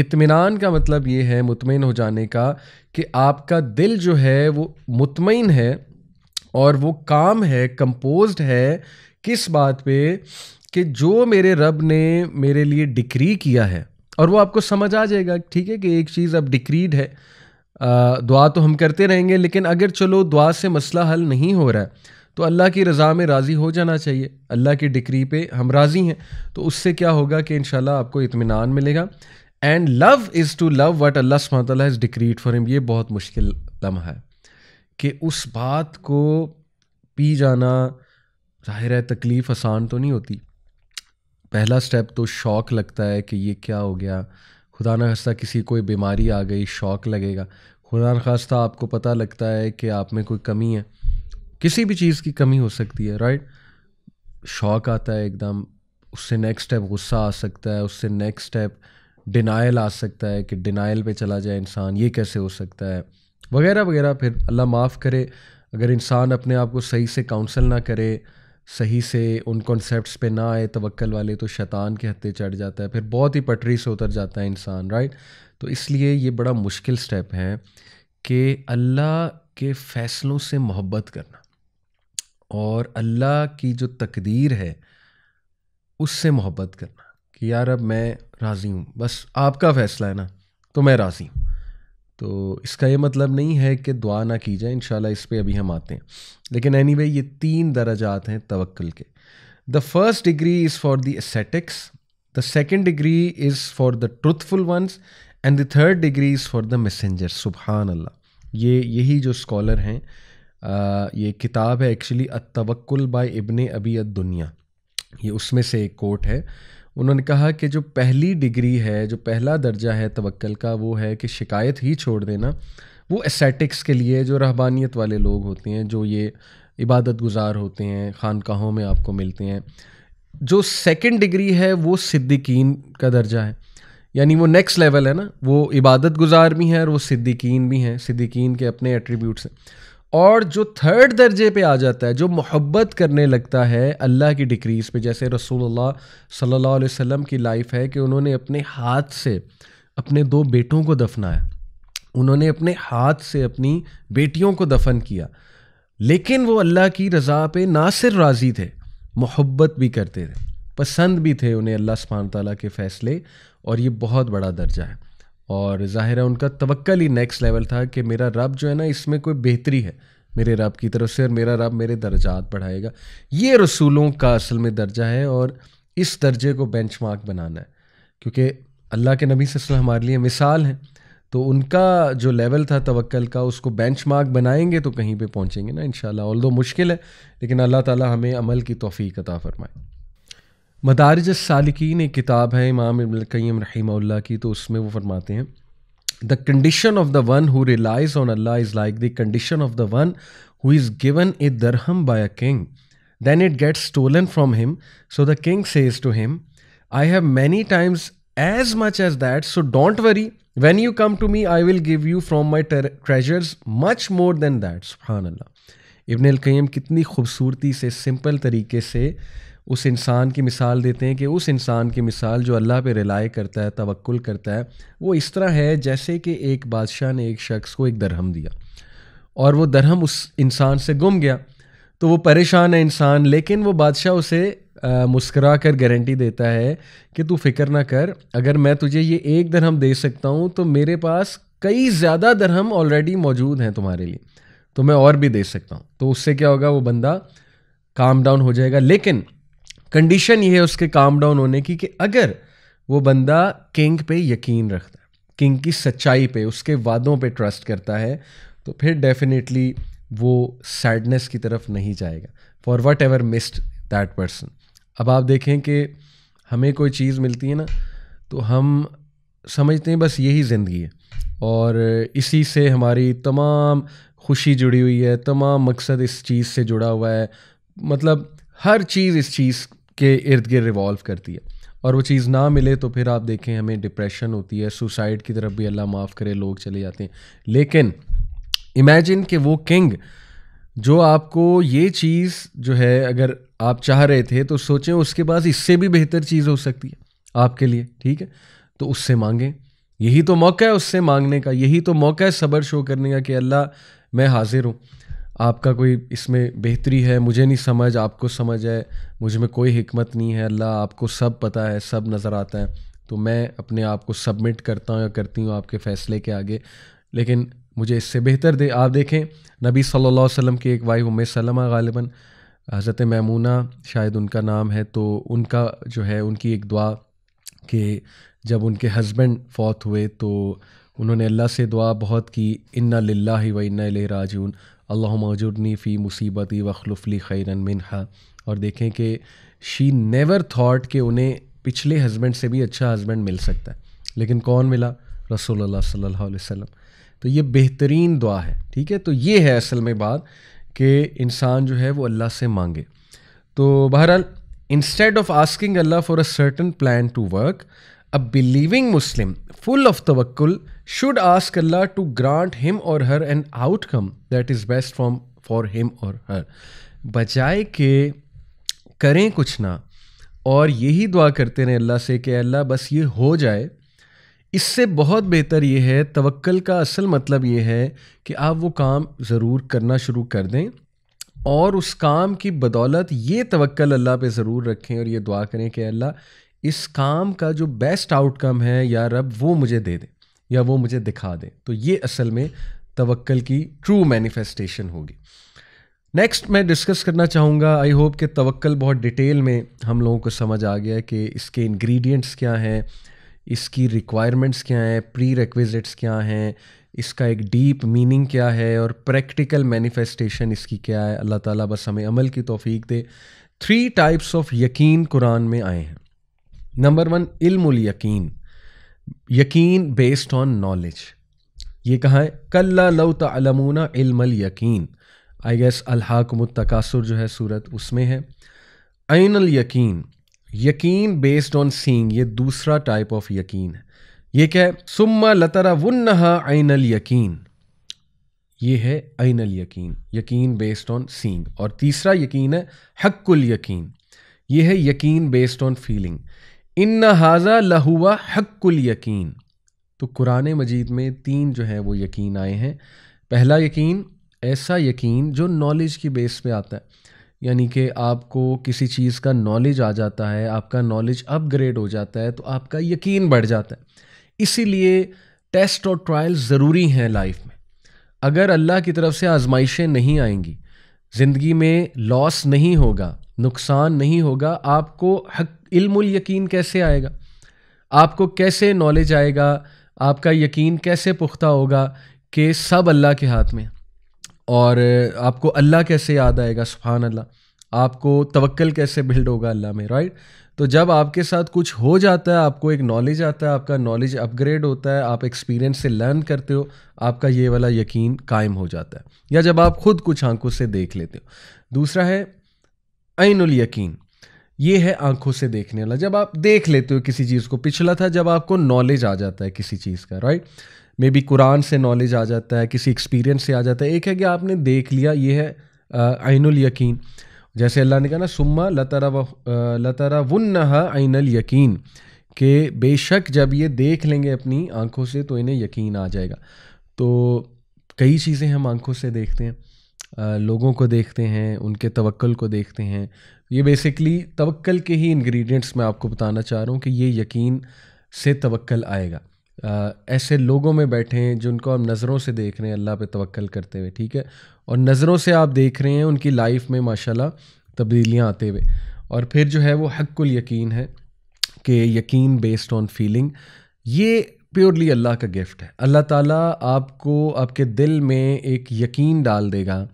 इतमान का मतलब ये है मुतमिन हो जाने का कि आपका दिल जो है वो मुतमिन है और वो काम है कंपोज्ड है किस बात पे कि जो मेरे रब ने मेरे लिए डिक्री किया है और वो आपको समझ आ जाएगा ठीक है कि एक चीज़ अब डिक्रीड है आ, दुआ तो हम करते रहेंगे लेकिन अगर चलो दुआ से मसला हल नहीं हो रहा है तो अल्लाह की रज़ा में राज़ी हो जाना चाहिए अल्लाह की डिक्री पे हम राज़ी हैं तो उससे क्या होगा कि इन आपको इतमान मिलेगा and love is to love what Allah सुबह इज़ डिक्रीट फॉर हिम ये बहुत मुश्किल लम्हा है कि उस बात को पी जाना जाहिर है तकलीफ़ आसान तो नहीं होती पहला स्टेप तो शौक लगता है कि ये क्या हो गया खुदा न खास्ता किसी कोई बीमारी आ गई शौक लगेगा खुदा न खास्ता आपको पता लगता है कि आप में कोई कमी है किसी भी चीज़ की कमी हो सकती है राइट शौक आता है एकदम उससे नेक्स्ट स्टेप गुस्सा आ सकता है उससे नेक्स्ट स्टेप डिनाइल आ सकता है कि डिनाइल पे चला जाए इंसान ये कैसे हो सकता है वगैरह वगैरह फिर अल्लाह माफ़ करे अगर इंसान अपने आप को सही से काउंसल ना करे सही से उन कॉन्सेप्ट्स पे ना आए तवक्ल वाले तो शैतान के हत्ते चढ़ जाता है फिर बहुत ही पटरी से उतर जाता है इंसान राइट तो इसलिए ये बड़ा मुश्किल स्टेप है कि अल्लाह के फ़ैसलों से मोहब्बत करना और अल्लाह की जो तकदीर है उससे मोहब्बत करना कि यार अब मैं राज़ी हूँ बस आपका फ़ैसला है ना तो मैं राज़ी हूँ तो इसका ये मतलब नहीं है कि दुआ ना की जाए इन इस पर अभी हम आते हैं लेकिन एनी anyway, ये तीन दर्जात हैं तवक्ल के the first degree is for the ascetics the second degree is for the truthful ones and the third degree is for the messenger सुबहान अल्लाह ये यही जो स्कॉलर हैं ये किताब है एक्चुअली अ तवक्ल बाय इबन अबी दुनिया ये उसमें से एक कोट है उन्होंने कहा कि जो पहली डिग्री है जो पहला दर्जा है तवक्ल का वो है कि शिकायत ही छोड़ देना वो एसेटिक्स के लिए जो रहबानियत वाले लोग होते हैं जो ये इबादत गुजार होते हैं खानकाहों में आपको मिलते हैं जो सेकंड डिग्री है वो सिद्दीकीन का दर्जा है यानी वो नेक्स्ट लेवल है ना वो इबादत गुजार भी हैं और वो सिद्दीकीन भी हैं सिद्दीकीन के अपने एट्रीब्यूट्स हैं और जो थर्ड दर्जे पे आ जाता है जो मोहब्बत करने लगता है अल्लाह की डिक्रीज़ पे जैसे रसूलुल्लाह सल्लल्लाहु अलैहि वसल्लम की लाइफ है कि उन्होंने अपने हाथ से अपने दो बेटों को दफनाया उन्होंने अपने हाथ से अपनी बेटियों को दफन किया लेकिन वो अल्लाह की रज़ा पे ना सिर्फ राज़ी थे मोहब्बत भी करते थे पसंद भी थे उन्हें अल्लाह सुबहान तला के फ़ैसले और ये बहुत बड़ा दर्जा है और ज़ाहिर है उनका तवक्ल ही नेक्स्ट लेवल था कि मेरा रब जो है ना इसमें कोई बेहतरी है मेरे रब की तरफ से और मेरा रब मेरे दर्जात बढ़ाएगा ये रसूलों का असल में दर्जा है और इस दर्जे को बेंच बनाना है क्योंकि अल्लाह के नबी वसल्लम हमारे लिए मिसाल हैं तो उनका जो लेवल था तवक्ल का उसको बेंच बनाएंगे तो कहीं पर पहुँचेंगे ना इन शाला मुश्किल है लेकिन अल्लाह ताली हमें अमल की तोफ़ी अता फ़रमाएँ मदारज सालिकीन एक किताब है इमाम इबन कईम रही की तो उसमें वो फरमाते हैं the condition of the one who relies on Allah is like the condition of the one who is given a dirham by a king then it gets stolen from him so the king says to him I have many times as much as that so don't worry when you come to me I will give you from my treasures much more than that सुबहान अल्लाह इबन कईम कितनी खूबसूरती से सिंपल तरीके से उस इंसान की मिसाल देते हैं कि उस इंसान की मिसाल जो अल्लाह पे रिलाई करता है तवक्ल करता है वो इस तरह है जैसे कि एक बादशाह ने एक शख्स को एक दरहम दिया और वो दरहम उस इंसान से गुम गया तो वो परेशान है इंसान लेकिन वो बादशाह उसे मुस्करा कर गारंटी देता है कि तू फिक्र ना कर अगर मैं तुझे ये एक दरहम दे सकता हूँ तो मेरे पास कई ज़्यादा दरहम ऑलरेडी मौजूद हैं तुम्हारे लिए तो मैं और भी दे सकता हूँ तो उससे क्या होगा वो बंदा काम डाउन हो जाएगा लेकिन कंडीशन ये है उसके काम डाउन होने की कि अगर वो बंदा किंग पे यकीन रखता है किंग की सच्चाई पे उसके वादों पे ट्रस्ट करता है तो फिर डेफिनेटली वो सैडनेस की तरफ नहीं जाएगा for whatever missed that person अब आप देखें कि हमें कोई चीज़ मिलती है ना तो हम समझते हैं बस यही ज़िंदगी है और इसी से हमारी तमाम खुशी जुड़ी हुई है तमाम मकसद इस चीज़ से जुड़ा हुआ है मतलब हर चीज़ इस चीज़ के इर्द गिर्द रिवॉल्व करती है और वो चीज़ ना मिले तो फिर आप देखें हमें डिप्रेशन होती है सुसाइड की तरफ भी अल्लाह माफ़ करे लोग चले जाते हैं लेकिन इमेजिन कि वो किंग जो आपको ये चीज़ जो है अगर आप चाह रहे थे तो सोचें उसके पास इससे भी बेहतर चीज़ हो सकती है आपके लिए ठीक है तो उससे मांगें यही तो मौका है उससे मांगने का यही तो मौका है सब्र शो करने का कि अल्लाह मैं हाजिर हूँ आपका कोई इसमें बेहतरी है मुझे नहीं समझ आपको समझ है मुझ में कोई हमत नहीं है अल्लाह आपको सब पता है सब नज़र आता है तो मैं अपने आप को सबमिट करता हूँ या करती हूँ आपके फ़ैसले के आगे लेकिन मुझे इससे बेहतर दे आप देखें नबी सल्लल्लाहु अलैहि वसल्लम की एक वाई उम सलमा गालिबा हज़रत मैमूना शायद उनका नाम है तो उनका जो है उनकी एक दुआ कि जब उनके हस्बैंड फौत हुए तो उन्होंने अल्लाह से दुआ बहुत की इन्ना लाही व इन्ना राजून अल्लाह मौजूदनी फ़ी मुसीबती वखलफली खैरन मिनहा और देखें कि शी नेवर थाट कि उन्हें पिछले हस्बैंड से भी अच्छा हस्बैंड मिल सकता है लेकिन कौन मिला रसोल्ला सल्ला वसम तो ये बेहतरीन दुआ है ठीक है तो ये है असल में बात कि इंसान जो है वो अल्लाह से मांगे तो बहरहाल instead of asking Allah for a certain plan to work a believing Muslim full of तवक्ल should ask Allah to grant him or her an outcome that is best from for him or her. बजाय के करें कुछ ना और यही दुआ करते रहें अल्लाह से कि अल्लाह बस ये हो जाए इससे बहुत बेहतर ये है तवक्ल का असल मतलब ये है कि आप वो काम ज़रूर करना शुरू कर दें और उस काम की बदौलत ये तवक्ल अल्लाह पे ज़रूर रखें और ये दुआ करें कि अल्लाह इस काम का जो बेस्ट आउटकम है या रब वो मुझे दे दें या वो मुझे दिखा दें तो ये असल में तवक्ल की ट्रू मैनिफेस्टेशन होगी नेक्स्ट मैं डिस्कस करना चाहूँगा आई होप कि तवक्ल बहुत डिटेल में हम लोगों को समझ आ गया कि इसके इंग्रेडिएंट्स क्या हैं इसकी रिक्वायरमेंट्स क्या हैं प्री रिक्विजिट्स क्या हैं इसका एक डीप मीनिंग क्या है और प्रैक्टिकल मैनिफेस्टेशन इसकी क्या है अल्लाह ताला बस हमें अमल की तोफ़ीक दे थ्री टाइप्स ऑफ यकीन कुरान में आए हैं नंबर वन इल्मुल यकीन यकीन बेस्ड ऑन नॉलेज ये कहाँ है कल्ला लव तलमूना इल्मल यकीन आई गेस अलहाकमतकासुर जो है सूरत उसमें है अल यकीन यकीन बेस्ड ऑन सींग ये दूसरा टाइप ऑफ यकीन है ये क्या है सुम्मा लतरा वन्नहा अल यकीन ये है अल यकीन यकीन बेस्ड ऑन सींग और तीसरा यकीन है हक्कुल यकीन ये है यकीन बेस्ड ऑन फीलिंग इन हाजा लहुआ हक्कुल यकीन तो कुरान मजीद में तीन जो हैं वो यकीन आए हैं पहला यकीन ऐसा यकीन जो नॉलेज की बेस पे आता है यानी कि आपको किसी चीज़ का नॉलेज आ जाता है आपका नॉलेज अपग्रेड हो जाता है तो आपका यकीन बढ़ जाता है इसीलिए टेस्ट और ट्रायल ज़रूरी हैं लाइफ में अगर अल्लाह की तरफ से आजमाइशें नहीं आएंगी ज़िंदगी में लॉस नहीं होगा नुकसान नहीं होगा आपको हक इल्मुल यकीन कैसे आएगा आपको कैसे नॉलेज आएगा आपका यकीन कैसे पुख्ता होगा कि सब अल्लाह के हाथ में और आपको अल्लाह कैसे याद आएगा सुफान अल्लाह आपको तवक्ल कैसे बिल्ड होगा अल्लाह में राइट तो जब आपके साथ कुछ हो जाता है आपको एक नॉलेज आता है आपका नॉलेज अपग्रेड होता है आप एक्सपीरियंस से लर्न करते हो आपका ये वाला यकीन कायम हो जाता है या जब आप खुद कुछ आंखों से देख लेते हो दूसरा है आइनुल यकीन ये है आंखों से देखने वाला जब आप देख लेते हो किसी चीज़ को पिछला था जब आपको नॉलेज आ जाता है किसी चीज़ का राइट मे बी कुरान से नॉलेज आ जाता है किसी एक्सपीरियंस से आ जाता है एक है कि आपने देख लिया ये है आइनुल यकीन जैसे अल्लाह ने कहा ना सुम्मा लतरा लतरा वन्नहा आइनल यकीन के बेशक जब ये देख लेंगे अपनी आंखों से तो इन्हें यकीन आ जाएगा तो कई चीज़ें हम आंखों से देखते हैं लोगों को देखते हैं उनके तवक्ल को देखते हैं ये बेसिकली तवक्ल के ही इंग्रेडिएंट्स मैं आपको बताना चाह रहा हूँ कि ये यकीन से तवक्ल आएगा आ, ऐसे लोगों में बैठे हैं जिनको हम नज़रों से देख रहे हैं अल्लाह पे तवक्ल करते हुए ठीक है और नज़रों से आप देख रहे हैं उनकी लाइफ में माशाल्लाह तब्दीलियाँ आते हुए और फिर जो है वो हक्कुल यकीन है कि यकीन बेस्ड ऑन फीलिंग ये प्योरली अल्लाह का गिफ्ट है अल्लाह ताला आपको आपके दिल में एक यकीन डाल देगा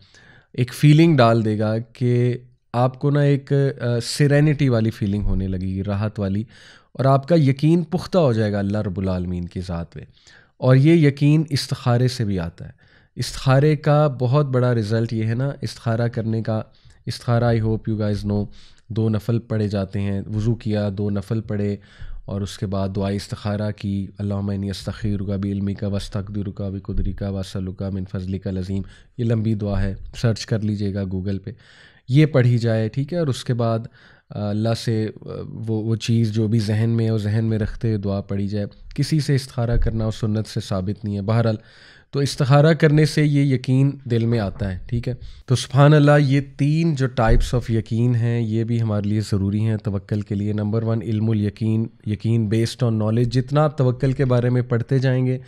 एक फीलिंग डाल देगा कि आपको ना एक uh, वाली फीलिंग होने लगेगी राहत वाली और आपका यकीन पुख्ता हो जाएगा अल्लाह रबालमीन की ज़ात में और ये यकीन इस्तारे से भी आता है इस्तारे का बहुत बड़ा रिज़ल्ट ये है ना इस्तारा करने का इस्तारा I hope you guys know दो नफल पढ़े जाते हैं वज़ू किया दो नफल पढ़े और उसके बाद दुआ इस्तारा की अल्लामी अस्तखीर का भी इलमी का वस्तकदर भी कुदरी का वसलुका मिन फजली का लजीम ये लंबी दुआ है सर्च कर लीजिएगा गूगल पे ये पढ़ी जाए ठीक है और उसके बाद अल्लाह से वो वो चीज़ जो भी जहन में और जहन में रखते हुए दुआ पढ़ी जाए किसी से इस्तारा करना और सुन्नत से साबित नहीं है बहरहाल तो इस्तारा करने से ये यकीन दिल में आता है ठीक है तो सुबहान अल्लाह ये तीन जो टाइप्स ऑफ यकीन हैं ये भी हमारे लिए ज़रूरी हैं तवक्ल के लिए नंबर वन इल्मुल यकीन यकीन बेस्ड ऑन नॉलेज जितना आप तवक्ल के बारे में पढ़ते जाएंगे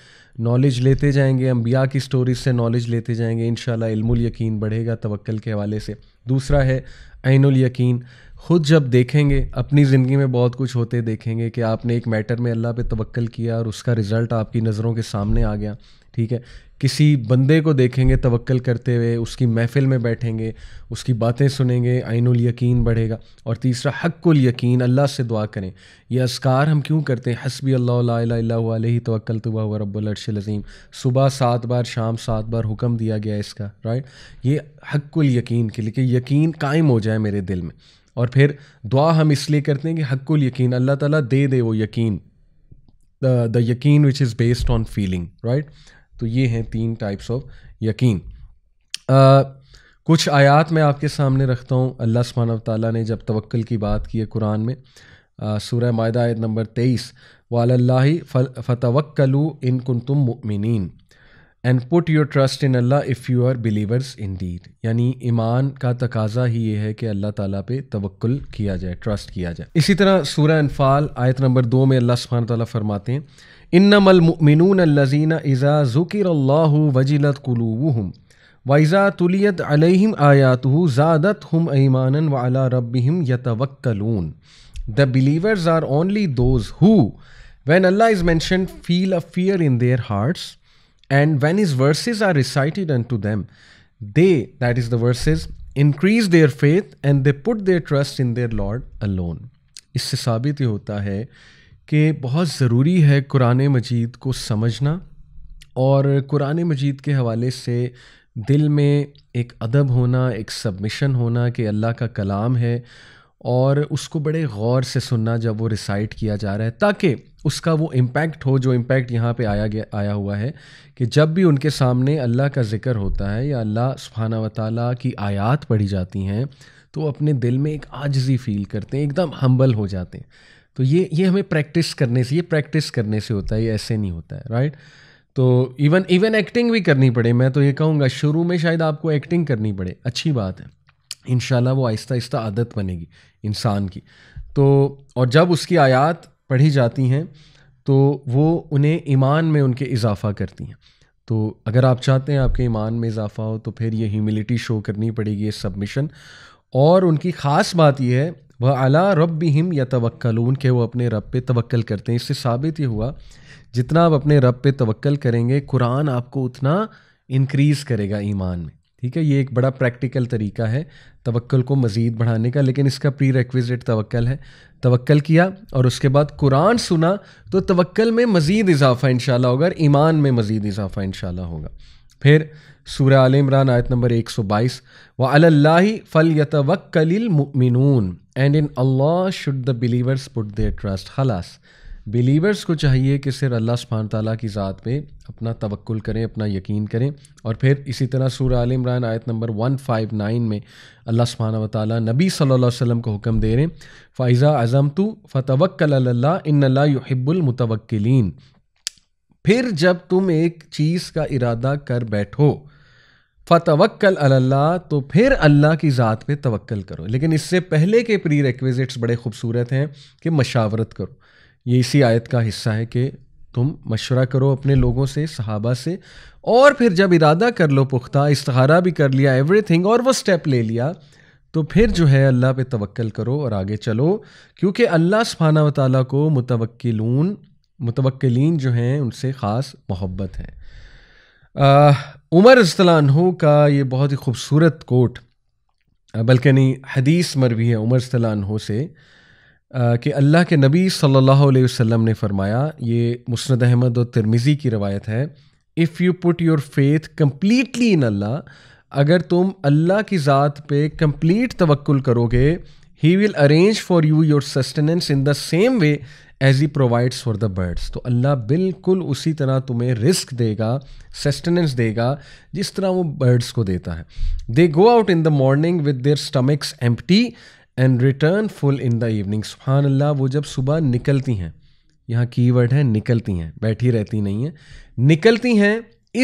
नॉलेज लेते जाएंगे अम्बिया की स्टोरीज से नॉलेज लेते जाएंगे इन इल्मुल यकीन बढ़ेगा तवक्ल के हवाले से दूसरा है ऐनुल यकीन खुद जब देखेंगे अपनी ज़िंदगी में बहुत कुछ होते देखेंगे कि आपने एक मैटर में अल्लाह पे तवक्ल किया और उसका रिज़ल्ट आपकी नज़रों के सामने आ गया ठीक है किसी बंदे को देखेंगे तवक्ल करते हुए उसकी महफिल में बैठेंगे उसकी बातें सुनेंगे आइनुल यकीन बढ़ेगा और तीसरा हक यकीन अल्लाह से दुआ करें यह असकार हम क्यों करते हैं हसबी अल्लाह तवक्ल तो हुआ लजीम सुबह सात बार शाम सात बार हुक्म दिया गया इसका राइट ये हक यकीन के लिए कि यकीन कायम हो जाए मेरे दिल में और फिर दुआ हम इसलिए करते हैं कि हक्कुल यकीन अल्लाह ताला दे दे वो यकीन द यकीन which is based on feeling right तो ये हैं तीन टाइप्स ऑफ यकीन आ, कुछ आयात मैं आपके सामने रखता हूँ अल्लाह सुबहान ताली ने जब तवक्ल की बात की है कुरान में सूर्य मायदा आयत नंबर तेईस वाल्ला फ़तवक्लू इन कुन तुम मुमिन and put your trust in Allah if you are believers indeed यानी ईमान का तकाजा ही ये है कि अल्लाह ताला पे तवक्ल किया जाए ट्रस्ट किया जाए इसी तरह सूर्य अनफाल आयत नंबर दो में अल्लाह सुबहान ताला फरमाते हैं इन्नमलमिनून अल्लजीना इज़ा ज़ुकिर अल्लाह वजिलत कुलूबुहुम वाइज़ा तुलियत अलैहिम आयातहु ज़ादत हम ईमान व अला रब्बिहिम यतवक्कलून the believers are only those who when Allah is mentioned feel a fear in their hearts And when his verses are recited unto them, they, that is the verses, increase their faith and they put their trust in their lord alone इससे साबित ये होता है कि बहुत ज़रूरी है कुरान मजीद को समझना और कुरान मजीद के हवाले से दिल में एक अदब होना एक सबमिशन होना कि अल्लाह का कलाम है और उसको बड़े गौर से सुनना जब वो रिसाइट किया जा रहा है ताकि उसका वो इम्पैक्ट हो जो इम्पैक्ट यहाँ पे आया गया आया हुआ है कि जब भी उनके सामने अल्लाह का ज़िक्र होता है या अल्लाह सुबहाना वाली की आयात पढ़ी जाती हैं तो अपने दिल में एक आजजी फील करते हैं एकदम हम्बल हो जाते हैं तो ये ये हमें प्रैक्टिस करने से ये प्रैक्टिस करने से होता है ये ऐसे नहीं होता है राइट तो इवन इवन एक्टिंग भी करनी पड़े मैं तो ये कहूँगा शुरू में शायद आपको एक्टिंग करनी पड़े अच्छी बात है इन वो आहिस्ता आहिस्ता आदत बनेगी इंसान की तो और जब उसकी आयात पढ़ी जाती हैं तो वो उन्हें ईमान में उनके इजाफ़ा करती हैं तो अगर आप चाहते हैं आपके ईमान में इजाफ़ा हो तो फिर ये ह्यूमिलिटी शो करनी पड़ेगी ये सबमिशन और उनकी ख़ास बात यह है वह अला रब हिम या तवक्ल उनके वो अपने रब पे तवक्ल करते हैं इससे साबित ये हुआ जितना आप अपने रब पे तवक्ल करेंगे कुरान आपको उतना इनक्रीज़ करेगा ईमान में ठीक है ये एक बड़ा प्रैक्टिकल तरीका है तवक्ल को मज़ीद बढ़ाने का लेकिन इसका प्री रिक्विजिट तवक्ल है तवक्ल किया और उसके बाद कुरान सुना तो तवक्ल में मज़ीद इजाफ़ा इन होगा और ईमान में मज़ीद इजाफ़ा इन होगा फिर सूर्य आल इमरान आयत नंबर 122 व अल्लाह फल यतवक्लिल मिनून and in Allah should the believers put their trust हलास बिलीवर्स को चाहिए कि सिर्फ अल्लाह सुबहान ताली की ज़ात पे अपना तवक्ल करें अपना यकीन करें और फिर इसी तरह सूर आल इमरान आयत नंबर 159 में अल्लाह सुबहाना व ताली नबी सल्लल्लाहु अलैहि वसल्लम को हुक्म दे रहे फ़ाइज़ा अज़म तो फ़तवक्ल इन युहिब्बुलमतवक्लिन फिर जब तुम एक चीज़ का इरादा कर बैठो फ़तवक्ल अल्लाह तो फिर अल्लाह की ज़ात पे तवक्ल करो लेकिन इससे पहले के प्री बड़े खूबसूरत हैं कि मशावरत करो ये इसी आयत का हिस्सा है कि तुम मशवरा करो अपने लोगों से सहाबा से और फिर जब इरादा कर लो पुख्ता इस्तारा भी कर लिया एवरीथिंग और वो स्टेप ले लिया तो फिर जो है अल्लाह पे तवक्ल करो और आगे चलो क्योंकि अल्लाह सफ़ाना वाली को मुतवक्लून मुतवक्लिन जो हैं उनसे ख़ास मोहब्बत है उमर अस्तलानहु का ये बहुत ही खूबसूरत कोट बल्कि नहीं हदीस मरवी है उमर अस्तलानहु से कि अल्लाह के नबी सल्लल्लाहु अलैहि वसल्लम ने फरमाया ये मुस्नद अहमद और तिरमिज़ी की रवायत है if you put your faith completely in Allah अगर तुम अल्लाह की ज़ात पे कम्प्लीट तवक्ल करोगे he will arrange for you your sustenance in the same way as he provides for the birds तो अल्लाह बिल्कुल उसी तरह तुम्हें रिस्क देगा सस्टेनेंस देगा जिस तरह वो बर्ड्स को देता है they go out in the morning with their stomachs empty and return full in the evening सुबहान अल्लाह वो जब सुबह निकलती हैं यहाँ की वर्ड है निकलती हैं बैठी रहती नहीं हैं निकलती हैं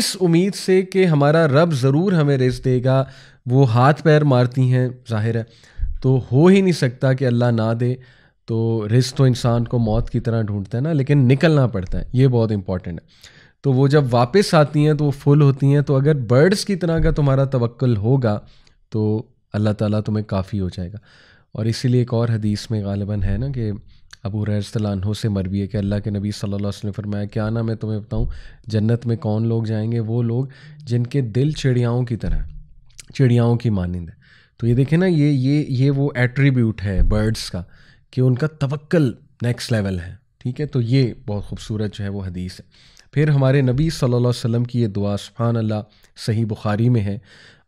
इस उम्मीद से कि हमारा रब ज़रूर हमें रेस देगा वो हाथ पैर मारती हैं जाहिर है तो हो ही नहीं सकता कि अल्लाह ना दे तो रिस्क तो इंसान को मौत की तरह ढूंढता है ना लेकिन निकलना पड़ता है ये बहुत इंपॉर्टेंट है तो वो जब वापस आती हैं तो वो फुल होती हैं तो अगर बर्ड्स की तरह का तुम्हारा तवक्ल होगा तो अल्लाह ताला तुम्हें काफ़ी हो जाएगा और इसीलिए एक और हदीस में गालिबा है ना कि अबू रैरतलानों से मरवी है कि अल्लाह के नबी सल्लल्लाहु अलैहि वसल्लम ने फरमाया क्या ना मैं तुम्हें बताऊँ जन्नत में कौन लोग जाएंगे वो लोग जिनके दिल चिड़ियाओं की तरह चिड़ियाओं की मानंद है तो ये देखें ना ये ये ये वो एट्रीब्यूट है बर्ड्स का कि उनका तवक्ल नेक्स्ट लेवल है ठीक है तो ये बहुत खूबसूरत जो है वो हदीस है फिर हमारे नबी सल्लल्लाहु अलैहि वसल्लम की ये दुआ सुबहान अल्लाह सही बुखारी में है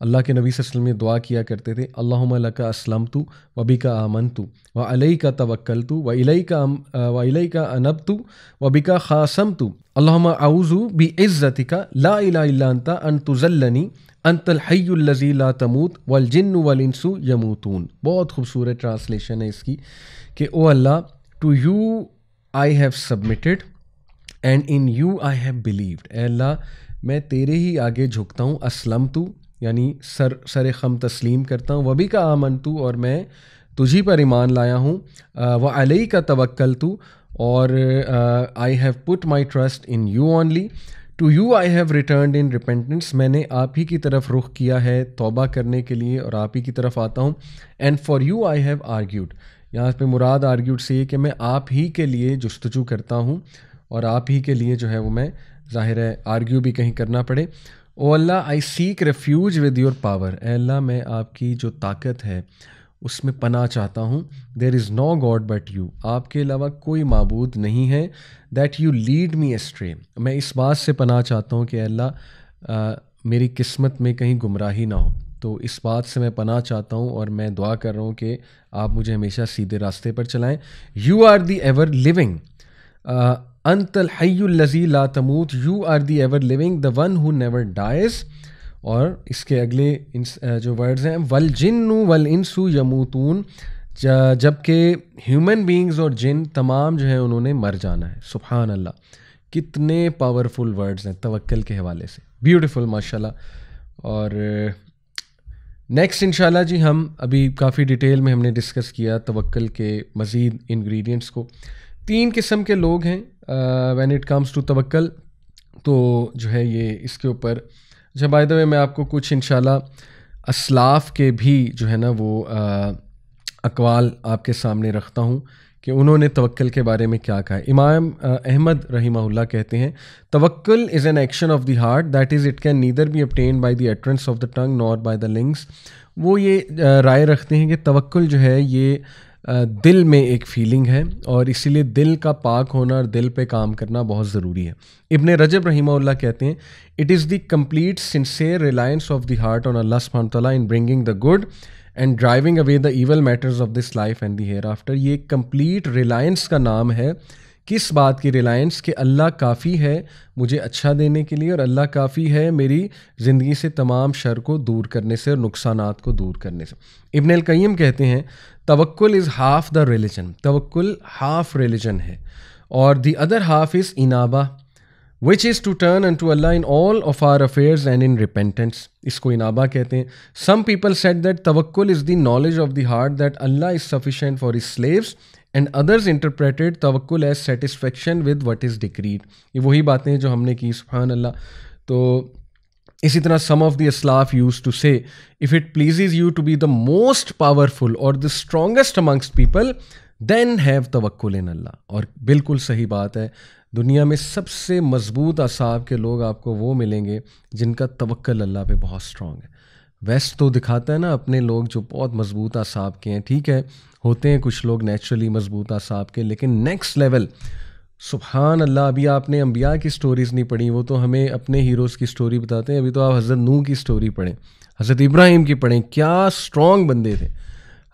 अल्लाह के नबी वसल्लम ये दुआ किया करते थे अल्लाह असलम तो वबी का आमन तो व अलई का तवक्ल तो व इलई का व इलई का अनब तो वबी का खासम तो अल्लाह आउज़ु बी इज़्ज़ति का ला इलाता अन तुज़ल्लनी अनतलहैल्लजी ला तमूत वल जिन वल इंसु यमूतून बहुत खूबसूरत ट्रांसलेशन है इसकी कि O Allah to you I have submitted and in you I have believed Allah मैं तेरे ही आगे झुकता हूँ असलम तू यानी सर सर खम तस्लीम करता हूँ वबी का आमन तू और मैं तुझी पर ईमान लाया हूँ व अलई का तवक्ल तू और I have put my trust in you only to you I have return in repentance मैंने आप ही की तरफ रुख किया है तोबा करने के लिए और आप ही की तरफ आता हूँ and for you I have argued यहाँ पे मुराद आर्ग्यूड से ये कि मैं आप ही के लिए जस्तजू करता हूँ और आप ही के लिए जो है वो मैं ज़ाहिर है आर्ग्यू भी कहीं करना पड़े O Allah I seek refuge with your power Allah मैं आपकी जो ताकत है उसमें पना चाहता हूँ there is no god but you आपके अलावा कोई मबूद नहीं है that you lead me astray मैं इस बात से पना चाहता हूँ कि अल्लाह मेरी किस्मत में कहीं गुमराही ना हो तो इस बात से मैं पना चाहता हूँ और मैं दुआ कर रहा हूँ कि आप मुझे हमेशा सीधे रास्ते पर चलाएं you are the ever living अंतल लजी ला तमूत you are the ever living the one who never dies और इसके अगले जो वर्ड्स हैं वल जिन्नु वल इंसु यमूतून जबकि ह्यूमन बींग्स और जिन तमाम जो है उन्होंने मर जाना है सुबहान अल्लाह कितने पावरफुल वर्ड्स हैं तवक्ल के हवाले से ब्यूटिफुल माशा और नेक्स्ट इनशाला जी हम अभी काफ़ी डिटेल में हमने डिस्कस किया तवक्ल के मज़ीद इन्ग्रीडियंट्स को तीन किस्म के लोग हैं वैन इट कम्स टू तवक्ल तो जो है ये इसके ऊपर जब बाय द वे मैं आपको कुछ इन असलाफ के भी जो है ना वो uh, अकवाल आपके सामने रखता हूँ कि उन्होंने तवक्ल के बारे में क्या कहा इमाम uh, अहमद रहीमाहुल्ला कहते हैं तवक्ल is an action of the heart that is it can neither be obtained by the utterance of the tongue nor by the limbs वो ये uh, राय रखते हैं कि तवक्ल जो है ये दिल में एक फीलिंग है और इसीलिए दिल का पाक होना और दिल पे काम करना बहुत ज़रूरी है इबन रजब रही कहते हैं it is the complete sincere reliance of the heart on Allah सुबहान तला in bringing the good and driving away the evil matters of this life and the hereafter ये कंप्लीट रिलायंस का नाम है किस बात की रिलायंस कि अल्लाह काफ़ी है मुझे अच्छा देने के लिए और अल्लाह काफ़ी है मेरी ज़िंदगी से तमाम शर को दूर करने से और नुकसान को दूर करने से इबन कईम कहते हैं तवक्ल इज़ हाफ़ द रिलीजन तवक्ल हाफ़ रिलीजन है और दी अदर हाफ़ इज़ इनाबा which is to turn and to Allah in all of our affairs and in repentance इसको इनाबा कहते हैं सम पीपल सेट दैट तवक्ल is the knowledge of the heart that Allah is sufficient for his slaves and others interpreted तवक्ल as satisfaction with what is decreed ये वही बातें जो हमने की सुबहान अल्लाह तो इसी तरह सम ऑफ द इस्लाफ used to say if it pleases you to be the most powerful और the strongest amongst people then have तवक्ल इन अल्लाह और बिल्कुल सही बात है दुनिया में सबसे मजबूत असाब के लोग आपको वो मिलेंगे जिनका तवक्ल अल्लाह पे बहुत स्ट्रांग है वेस्ट तो दिखाता है ना अपने लोग जो बहुत मजबूत असाब के हैं ठीक है होते हैं कुछ लोग नेचुरली मजबूत आसाब के लेकिन नेक्स्ट लेवल सुबहान अल्लाह अभी आपने अम्बिया की स्टोरीज़ नहीं पढ़ी वो तो हमें अपने हीरोज़ की स्टोरी बताते हैं अभी तो आप हज़रत नू की स्टोरी पढ़ें हज़रत इब्राहिम की पढ़ें क्या स्ट्रॉन्ग बंदे थे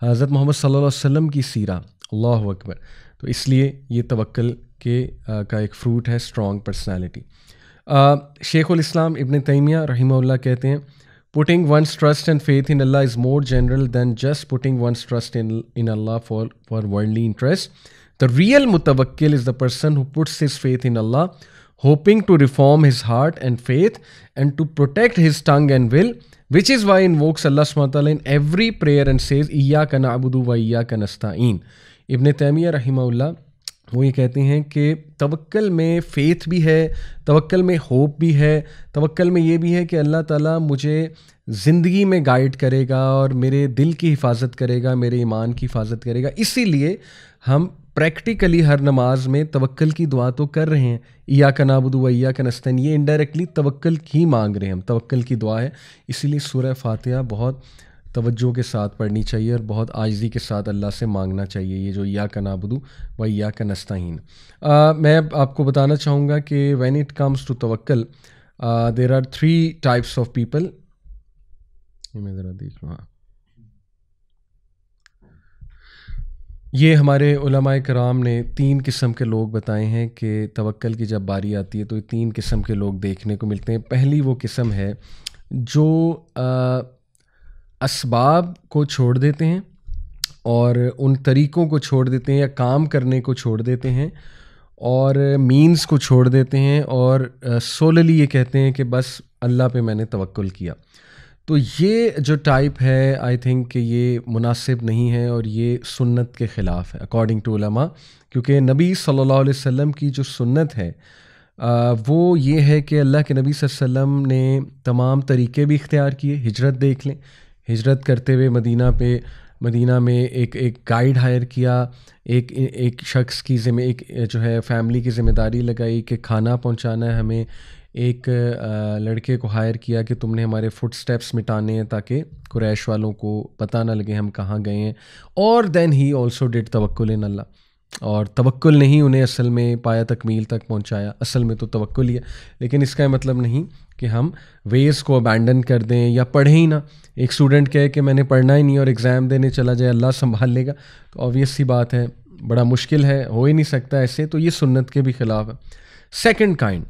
हज़रत मोहम्मद सल्लल्लाहु अलैहि वसल्लम की सीरा अल्लाह अकबर तो इसलिए ये तवक्ल के आ, का एक फ्रूट है स्ट्रॉन्ग पर्सनैलिटी शेख इस्लाम इबन तैमिया रहीमल्ला कहते हैं Putting one's trust and faith in Allah is more general than just putting one's trust in, in Allah for, for worldly interests. The real mutawakkil is the person who puts his faith in Allah, hoping to reform his heart and faith and to protect his tongue and will, which is why invokes Allah SWT in every prayer and says, Iyaka na'budu wa iyaka nasta'een. Ibn Taymiyyah rahimahullah वो ये कहते हैं कि तवक्ल में फेथ भी है तवक्ल में होप भी है तवक्ल में ये भी है कि अल्लाह ताला मुझे ज़िंदगी में गाइड करेगा और मेरे दिल की हिफाजत करेगा मेरे ईमान की हिफाजत करेगा इसीलिए हम प्रैक्टिकली हर नमाज में तवक्ल की दुआ तो कर रहे हैं या का नाबुदू या का नस्तन ये इनडायरेक्टली तवक्ल ही मांग रहे हैं हम तवक्ल की दुआ है इसीलिए सूर्य फातिहा बहुत तवज्जो के साथ पढ़नी चाहिए और बहुत आजी के साथ अल्लाह से मांगना चाहिए ये जो या का नाबदू व या का नस्ताहीन मैं आपको बताना चाहूँगा कि वैन इट कम्स टू तवक्ल there are three types of people ये मैं ज़रा देख लूँ हाँ ये हमारे कराम ने तीन किस्म के लोग बताए हैं कि तवक्ल की जब बारी आती है तो ये तीन किस्म के लोग देखने को मिलते हैं पहली वो किस्म है जो आ, इसबाब को छोड़ देते हैं और उन तरीक़ों को छोड़ देते हैं या काम करने को छोड़ देते हैं और मीन्स को छोड़ देते हैं और सोलली ये कहते हैं कि बस अल्लाह पे मैंने तवक्ल किया तो ये जो टाइप है आई थिंक कि ये मुनासिब नहीं है और ये सुन्नत के ख़िलाफ़ है अकॉर्डिंग टू उलमा क्योंकि नबी सल्लल्लाहु अलैहि वसल्लम की जो सुन्नत है वो ये है कि अल्लाह के नबी वसल्लम ने तमाम तरीके भी इख्तियार किए हिजरत देख लें हिजरत करते हुए मदीना पे मदीना में एक एक गाइड हायर किया एक एक शख्स की जिम्मे एक जो है फैमिली की जिम्मेदारी लगाई कि खाना पहुंचाना है हमें एक लड़के को हायर किया कि तुमने हमारे फुट स्टेप्स मिटाने हैं ताकि कुरैश वालों को पता ना लगे हम कहाँ गए हैं और देन ही ऑल्सो डिड तवक्ल इन अल्लाह और तवक्ल नहीं उन्हें असल में पाया तकमील तक पहुँचाया असल में तो तवक्ल ही है लेकिन इसका मतलब नहीं कि हम वेज़ को अबैंडन कर दें या पढ़ें ही ना एक स्टूडेंट कहे कि मैंने पढ़ना ही नहीं और एग्ज़ाम देने चला जाए अल्लाह संभाल लेगा तो ऑबियस सी बात है बड़ा मुश्किल है हो ही नहीं सकता ऐसे तो ये सुन्नत के भी ख़िलाफ़ है सेकेंड काइंड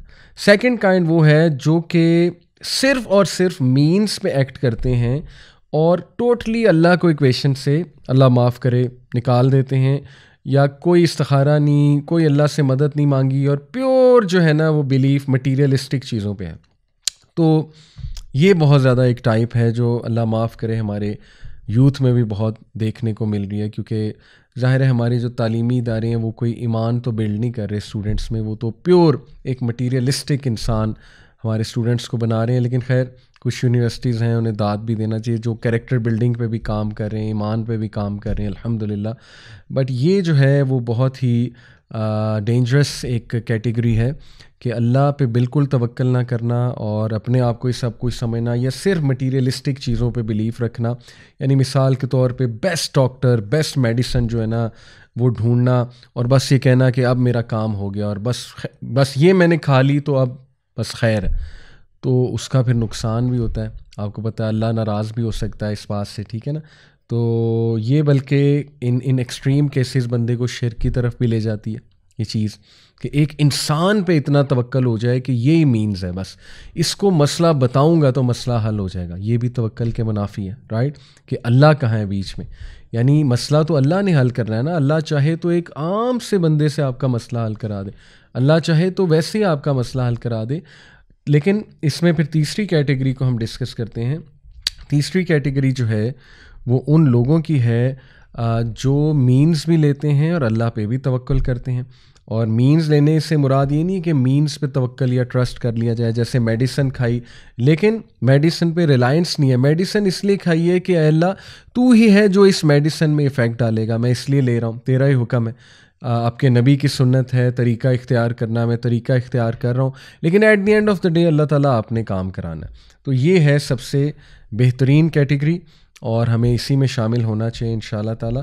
सेकेंड काइंड वो है जो कि सिर्फ और सिर्फ मीन्स पे एक्ट करते हैं और टोटली अल्लाह को इक्वेशन से अल्लाह माफ़ करे निकाल देते हैं या कोई इस्तारा नहीं कोई अल्लाह से मदद नहीं मांगी और प्योर जो है ना वो बिलीफ मटीरियलिस्टिक चीज़ों पे है तो ये बहुत ज़्यादा एक टाइप है जो अल्लाह माफ़ करे हमारे यूथ में भी बहुत देखने को मिल रही है क्योंकि ज़ाहिर है हमारे जो तालीमी इदारे हैं वो कोई ईमान तो बिल्ड नहीं कर रहे स्टूडेंट्स में वो तो प्योर एक मटीरियलिस्टिक इंसान हमारे स्टूडेंट्स को बना रहे हैं लेकिन खैर कुछ यूनिवर्सिटीज़ हैं उन्हें दाद भी देना चाहिए जो कैरेक्टर बिल्डिंग पे भी काम कर रहे हैं ईमान पे भी काम कर रहे हैं अल्हम्दुलिल्लाह बट ये जो है वो बहुत ही डेंजरस एक कैटेगरी है कि अल्लाह पे बिल्कुल तवक्ल ना करना और अपने आप को ही सब कुछ समझना या सिर्फ मटीरियलिस्टिक चीज़ों पे बिलीफ रखना यानी मिसाल के तौर पे बेस्ट डॉक्टर बेस्ट मेडिसन जो है ना वो ढूंढना और बस ये कहना कि अब मेरा काम हो गया और बस बस ये मैंने खा ली तो अब बस खैर तो उसका फिर नुकसान भी होता है आपको पता है अल्लाह नाराज़ भी हो सकता है इस बात से ठीक है ना तो ये बल्कि इन इन एक्सट्रीम केसेस बंदे को शेर की तरफ भी ले जाती है ये चीज़ कि एक इंसान पे इतना तवक्ल हो जाए कि ये ही मीन्स है बस इसको मसला बताऊंगा तो मसला हल हो जाएगा ये भी तवक्ल के मुनाफी है राइट कि अल्लाह कहाँ है बीच में यानी मसला तो अल्लाह ने हल करना है ना अल्लाह चाहे तो एक आम से बंदे से आपका मसला हल करा दे अल्लाह चाहे तो वैसे ही आपका मसला हल करा दे लेकिन इसमें फिर तीसरी कैटेगरी को हम डिस्कस करते हैं तीसरी कैटेगरी जो है वो उन लोगों की है जो मीन्स भी लेते हैं और अल्लाह पे भी तवक्ल करते हैं और मीन्स लेने से मुराद ये नहीं कि मीन्स पे तवक्ल या ट्रस्ट कर लिया जाए जैसे मेडिसन खाई लेकिन मेडिसन पे रिलायंस नहीं है मेडिसन इसलिए खाई है कि अल्लाह तू ही है जो इस मेडिसन में इफ़ेक्ट डालेगा मैं इसलिए ले रहा हूँ तेरा ही हुक्म है आपके नबी की सुन्नत है तरीका इख्तियार करना मैं तरीका इख्तियार कर रहा हूँ लेकिन at the end of the day Allah ताला आपने काम कराना है तो ये है सबसे बेहतरीन कैटेगरी और हमें इसी में शामिल होना चाहिए इन शाह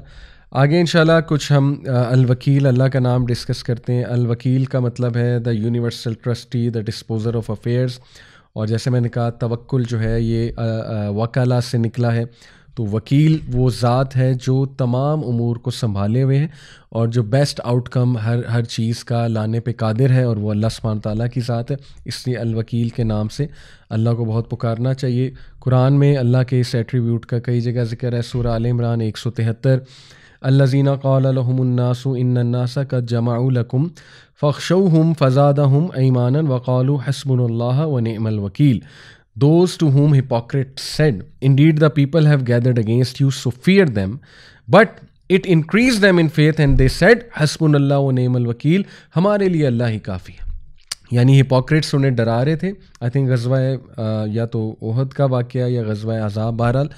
आगे इन कुछ हम अलवकील अल्लाह का नाम डिस्कस करते हैं अलवकील का मतलब है the universal trustee the disposer of affairs और जैसे मैंने कहा तवक्ल जो है ये आ, वकाला से निकला है तो वकील वो ज़ात है जो तमाम उमूर को संभाले हुए हैं और जो बेस्ट आउटकम हर हर चीज़ का लाने पे कादिर है और वो अल्लाह सुबहान ताली की ज़ात है इसलिए अलवकील के नाम से अल्लाह को बहुत पुकारना चाहिए कुरान में अल्लाह के इस एट्रीब्यूट का कई जगह जिक्र है सूर आल इमरान एक सौ तिहत्तर अल्लाजी कौलमन्नासुन्नासा का जमाउलकुम फ़ख़शो हम फ़जाद हम ऐमान वक़ाल हसबुल्ला व नमलवकील those to whom hypocrite said indeed the people have gathered against you so fear them but it increase them in faith and they said हसबुल्ला व नमलवकील हमारे लिए अल्लाह ही काफ़ी है यानी हिपोक्रेट्स उन्हें डरा रहे थे आई थिंक गजवाए या तो ओहद का वाक़ या गजवाए अजाब बहरहाल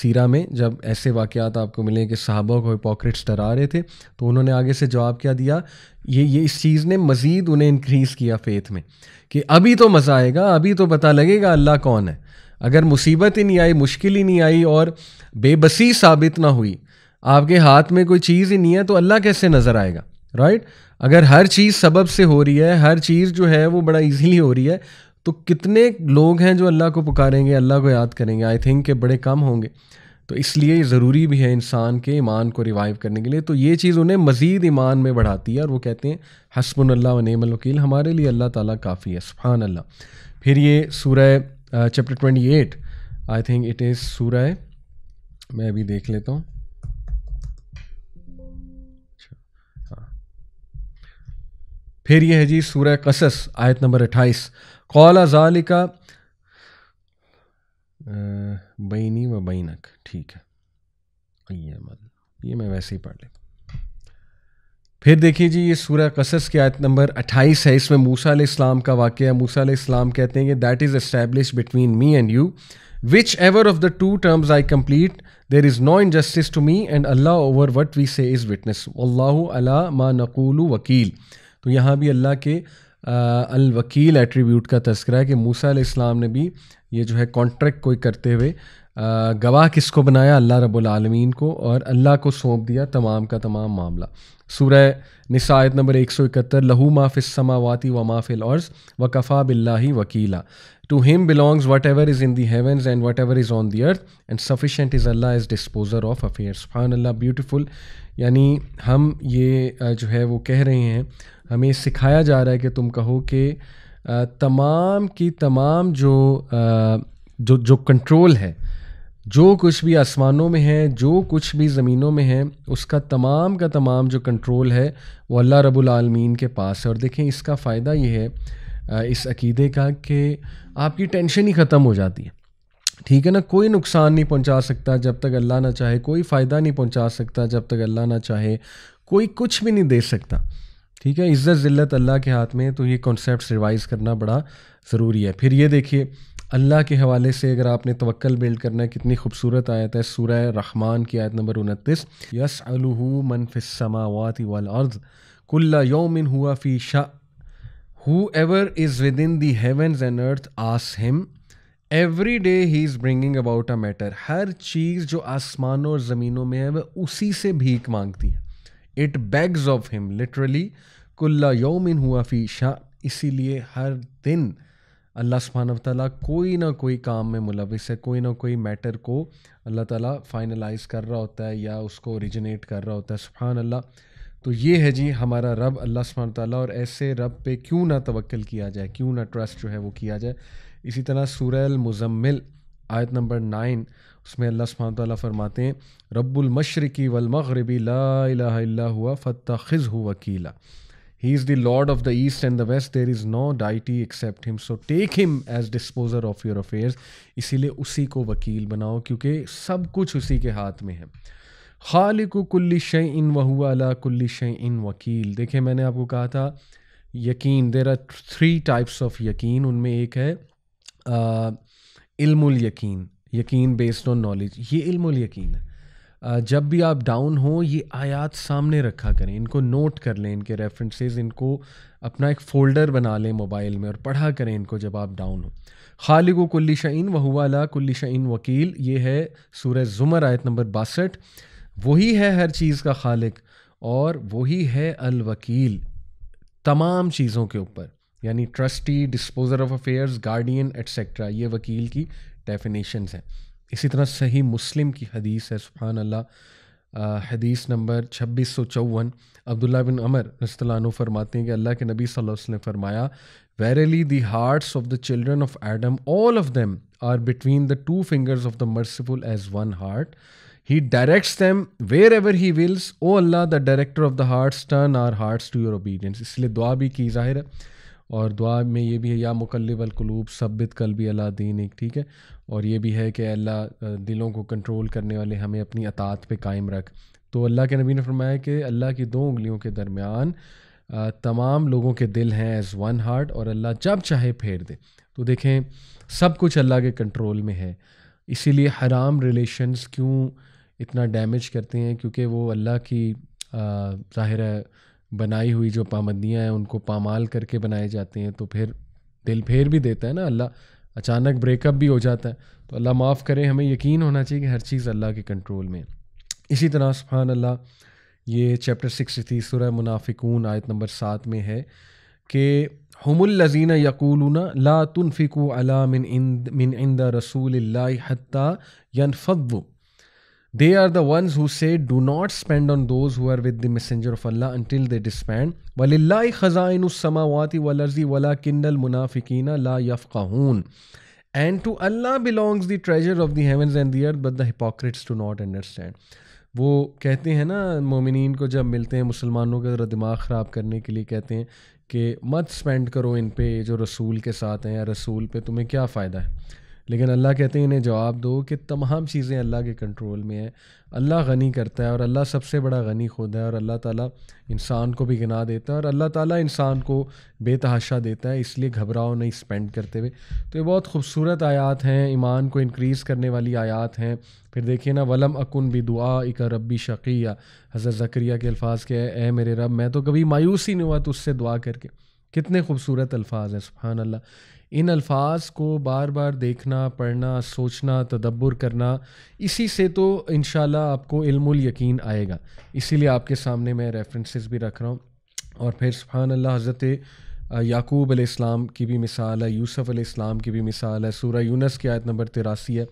सीरा में जब ऐसे वाक़ात आपको मिले कि साहबा को हिपोक्रेट्स डरा रहे थे तो उन्होंने आगे से जवाब क्या दिया ये ये इस चीज़ ने मज़ीद उन्हें इनक्रीज़ किया फेथ में कि अभी तो मज़ा आएगा अभी तो पता लगेगा अल्लाह कौन है अगर मुसीबत ही नहीं आई मुश्किल ही नहीं आई और बेबसी साबित ना हुई आपके हाथ में कोई चीज़ ही नहीं है तो अल्लाह कैसे नज़र आएगा राइट right? अगर हर चीज़ सबब से हो रही है हर चीज़ जो है वो बड़ा ईजीली हो रही है तो कितने लोग हैं जो अल्लाह को पुकारेंगे अल्लाह को याद करेंगे आई थिंक के बड़े कम होंगे तो इसलिए ज़रूरी भी है इंसान के ईमान को रिवाइव करने के लिए तो ये चीज़ उन्हें मज़ीद ईमान में बढ़ाती है और वो कहते हैं हसबन अल्लाह व वकील हमारे लिए अल्लाह ताला काफ़ी है सुफान अल्लाह फिर ये सूरह chapter twenty eight I think it is सूरह मैं अभी देख लेता हूँ फिर यह है जी सूर्य कसस आयत नंबर अट्ठाईस कौला जालिका बैनी व बैनक ठीक है ये ये मैं वैसे ही पढ़ लेता फिर देखिए जी ये सूर्य कसस की आयत नंबर 28 है इसमें मूसा इस्लाम का वाक्य है मूसा इस्लाम कहते हैं कि that is establish between me and you whichever of the two terms I complete there is no justice to me and Allah over what we say is witness Allah अला मा नकुल वकील तो यहाँ भी अल्लाह के अलवकील एट्रीब्यूट का तस्करा है कि मूसा इस्लाम ने भी ये जो है कॉन्ट्रैक्ट कोई करते हुए गवाह किसको बनाया अल्लाह रबालमीन को और अल्लाह को सौंप दिया तमाम का तमाम मामला सूरह निसायत नंबर एक सौ इकहत्तर लहू माफ समावती व माफ़िल और व कफ़ा बिल्ला वकीला to him belongs whatever is in the heaven and whatever is on the earth and sufficient is Allah is disposer of affairs फ़ान अल्लाह ब्यूटिफुल यानी हम ये जो है वो कह रहे हैं हमें सिखाया जा रहा है कि तुम कहो कि तमाम की तमाम जो जो जो कंट्रोल है जो कुछ भी आसमानों में है जो कुछ भी ज़मीनों में है उसका तमाम का तमाम जो कंट्रोल है वो अल्लाह रब्बुल आलमीन के पास है और देखें इसका फ़ायदा ये है इस अकीदे का कि आपकी टेंशन ही ख़त्म हो जाती है ठीक है ना कोई नुकसान नहीं पहुंचा सकता जब तक अल्लाह ना चाहे कोई फ़ायदा नहीं पहुंचा सकता जब तक अल्लाह ना चाहे कोई कुछ भी नहीं दे सकता ठीक है इज़्ज़त ज़िल्लत अल्लाह के हाथ में तो ये कॉन्सेप्ट रिवाइज़ करना बड़ा ज़रूरी है फिर ये देखिए अल्लाह के हवाले से अगर आपने तवक्ल बिल्ड करना है कितनी खूबसूरत आयत है सूरह रहमान की आयत नंबर उनतीस यस अलहू मनफिसमावात वाल अर्ज कुल्ला योमिन हुआ फ़ी शाह whoever is within the heavens and earth ask him every day he is bringing about a matter हर चीज़ जो आसमानों और ज़मीनों में है वह उसी से भीख मांगती है it begs of him literally कुल्ला योमिन हुआ फी शाह इसीलिए हर दिन अल्लाह सुबहान तला कोई ना कोई काम में मुलविस है कोई ना कोई मैटर को अल्लाह ताला फाइनलाइज कर रहा होता है या उसको ओरिजिनेट कर रहा होता है सुबहान अल्लाह तो ये है जी हमारा रब अल्लाह सुबहान ताली और ऐसे रब पे क्यों ना तवक्ल किया जाए क्यों ना ट्रस्ट जो है वो किया जाए इसी तरह सुरैल मुजम्मिल आयत नंबर नाइन उसमें अल्लाह सुबहान ताली फरमाते हैं वल वलमगरबी ला हुआ फत ख़िज़ हु वकीला he is the lord of the east and the west there is no deity except him so take him as disposer of your affairs इसीलिए उसी को वकील बनाओ क्योंकि सब कुछ उसी के हाथ में है खालिक कुल्ली शय इन वहुआ अला कुल्ली शय इन वकील देखिए मैंने आपको कहा था यकीन there are three types of यकीन उनमें एक है इल्मुल यकीन यकीन बेस्ड ऑन नॉलेज ये इल्म और यकीन है जब भी आप डाउन हो ये आयात सामने रखा करें इनको नोट कर लें इनके रेफरेंसेस इनको अपना एक फ़ोल्डर बना लें मोबाइल में और पढ़ा करें इनको जब आप डाउन हो खालिग कुल्ली शैन वहुआला कुल्ली शाइन वकील ये है सूर ज़ुमर आयत नंबर बासठ वही है हर चीज़ का खालिक और वही है अल वकील तमाम चीज़ों के ऊपर यानी trustee disposer of affairs guardian etcetera ये वकील की डेफिनेशंस हैं इसी तरह सही मुस्लिम की हदीस है सुबहान अल्लाह हदीस नंबर छब्बीस सौ चौवन अब्दुल्ला बिन अमर रस्तलानो फरमाते हैं कि अल्लाह के नबी सल्लल्लाहु अलैहि वसल्लम ने फरमाया verily the hearts of the children of Adam all of them are between the two fingers of the merciful as one heart he directs them wherever he wills O Allah the director of the hearts turn our hearts to your obedience इसलिए दुआ भी की जाहिर है और दुआ में ये भी है या मुकल्लब अलकलूब सबित भी अला दीन एक ठीक है और ये भी है कि अल्लाह दिलों को कंट्रोल करने वाले हमें अपनी अतात पे कायम रख तो अल्लाह के नबी ने फरमाया कि अल्लाह की दो उंगलियों के दरमियान तमाम लोगों के दिल हैं एज़ वन हार्ट और अल्लाह जब चाहे फेर दे तो देखें सब कुछ अल्लाह के कंट्रोल में है इसीलिए हराम रिलेशंस क्यों इतना डैमेज करते हैं क्योंकि वो अल्लाह की ज़ाहिर बनाई हुई जो पाबंदियाँ हैं उनको पामाल करके बनाए जाते हैं तो फिर दिल फेर भी देता है ना अल्लाह अचानक ब्रेकअप भी हो जाता है तो अल्लाह माफ़ करे हमें यकीन होना चाहिए कि हर चीज़ अल्लाह के कंट्रोल में इसी तरह सुबहान अल्लाह ये चैप्टर सिक्स थी सुरह मुनाफिकून आयत नंबर सात में है कि हमुल लजीना यकूलना ला तुनफ़िकू अला मिन इंद मिन इंद रसूल हत्ता यनफ़ु they are the ones who say do not spend on those who are with the messenger of Allah until they disband वलिल्लाहि खजाइनु समावाती वल अर्जी वला किनल मुनाफिकिन ला यफकहून and to Allah belongs the treasure of the heavens and the earth but the hypocrites do not understand वो कहते हैं ना मोमिन को जब मिलते हैं मुसलमानों के ज़रा दिमाग ख़राब करने के लिए कहते हैं कि मत स्पेंड करो इन पे जो रसूल के साथ हैं या रसूल पे तुम्हें क्या फ़ायदा है लेकिन अल्लाह कहते हैं इन्हें जवाब दो कि तमाम चीज़ें अल्लाह के कंट्रोल में हैं अल्लाह गनी करता है और अल्लाह सबसे बड़ा गनी खुद है और अल्लाह ताला इंसान को भी गिना देता है और अल्लाह ताला इंसान को बेतहाशा देता है इसलिए घबराओ नहीं स्पेंड करते हुए तो ये बहुत खूबसूरत आयात हैं ईमान को इनक्रीज़ करने वाली आयात हैं फिर देखिए ना वलम अकुन भी दुआ इका रबी शकिया हज़रत ज़क्रिया के अल्फाज के ए मेरे रब मैं तो कभी मायूस ही नहीं हुआ तो उससे दुआ करके कितने खूबसूरत अल्फाज हैं सुबहान अल्लाह इन अल्फाज को बार बार देखना पढ़ना सोचना तदब्बर करना इसी से तो इन आपको इल्मुल यकीन आएगा इसीलिए आपके सामने मैं रेफरेंसेस भी रख रहा हूँ और फिर फ़ान अल्लाह हज़रत याकूब अलैहिस्सलाम की भी मिसाल है यूसुफ़ अलैहिस्सलाम की भी मिसाल है सूरह यूनस की आयत नंबर तिरासी है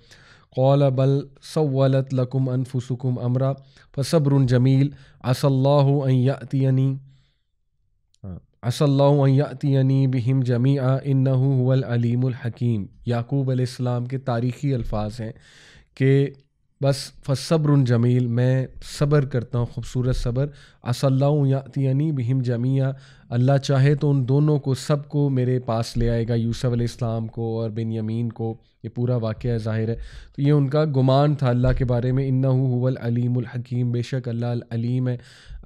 कौल बल सवलत लकुम अनफुसकुम अमरा फसब्र जमील असल्लातियनी असल्लातियनी बहम जमी इन्नआलीमकीम याकूब अलैहिस्सलाम के तारीख़ी अल्फाज हैं कि बस फसब्र जमील मैं सब्र करता हूँ ख़ूबसूरत सब्र असल्लातियनी बहम जमिया अल्लाह चाहे तो उन दोनों को सब को मेरे पास ले आएगा यूसुफ़ अलैहिस्सलाम को और बिन यमीन को ये पूरा वाक़ ज़ाहिर है तो ये उनका गुमान था अल्लाह के बारे में इन्ना हुवल अलीम हकीम बेशक अल्लाह अलीम है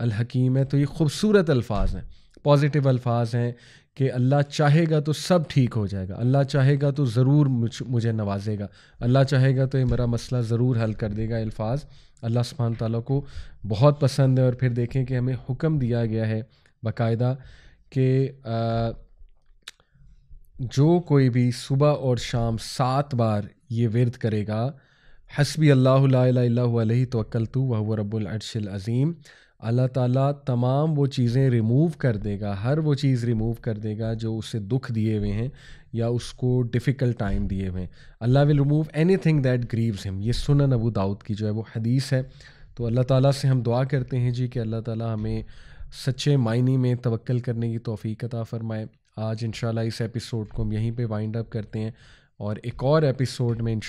अलहकीम है तो ये ख़ूबसूरत अल्फाज हैं पॉजिटिव अल्फाज हैं कि अल्लाह चाहेगा तो सब ठीक हो जाएगा अल्लाह चाहेगा तो ज़रूर मुझ मुझे नवाजेगा अल्लाह चाहेगा तो ये मेरा मसला ज़रूर हल कर देगा अल्फाज अल्लाह सुबहान ताली को बहुत पसंद है और फिर देखें कि हमें हुक्म दिया गया है बाकायदा कि जो कोई भी सुबह और शाम सात बार ये विरद करेगा हसबी अल्लाह ला तो वह रब्बुल अरशल अज़ीम अल्लाह ताला तमाम वो चीज़ें रिमूव कर देगा हर वो चीज़ रिमूव कर देगा जो उसे दुख दिए हुए हैं या उसको डिफ़िकल्ट टाइम दिए हुए हैं Allah will remove anything that grieves him ये सुनन अबू दाऊद की जो है वो हदीस है तो अल्लाह ताला से हम दुआ करते हैं जी कि अल्लाह ताला हमें सच्चे मायने में तवक्ल करने की तोफ़ीकता अता फ़रमाए आज इन इस एपिसोड को हम यहीं पर वाइंड अप करते हैं और एक और एपिसोड में इन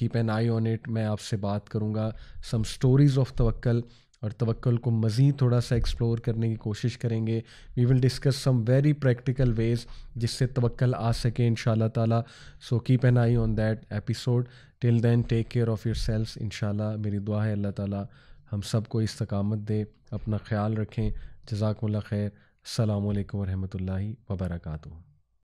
keep an eye on it मैं आपसे बात करूँगा सम स्टोरीज़ ऑफ तवक्ल और तवक्ल को मज़ीद थोड़ा सा एक्सप्लोर करने की कोशिश करेंगे we will discuss some very practical ways जिससे तवक्ल आ सके इन ताला so keep an eye on that episode till then take care of yourselves इन मेरी दुआ है अल्लाह ताला हम सबको इस्तकामत दे अपना ख्याल रखें जजाकल्ला खैर अल्लाम वरहमल वबरकू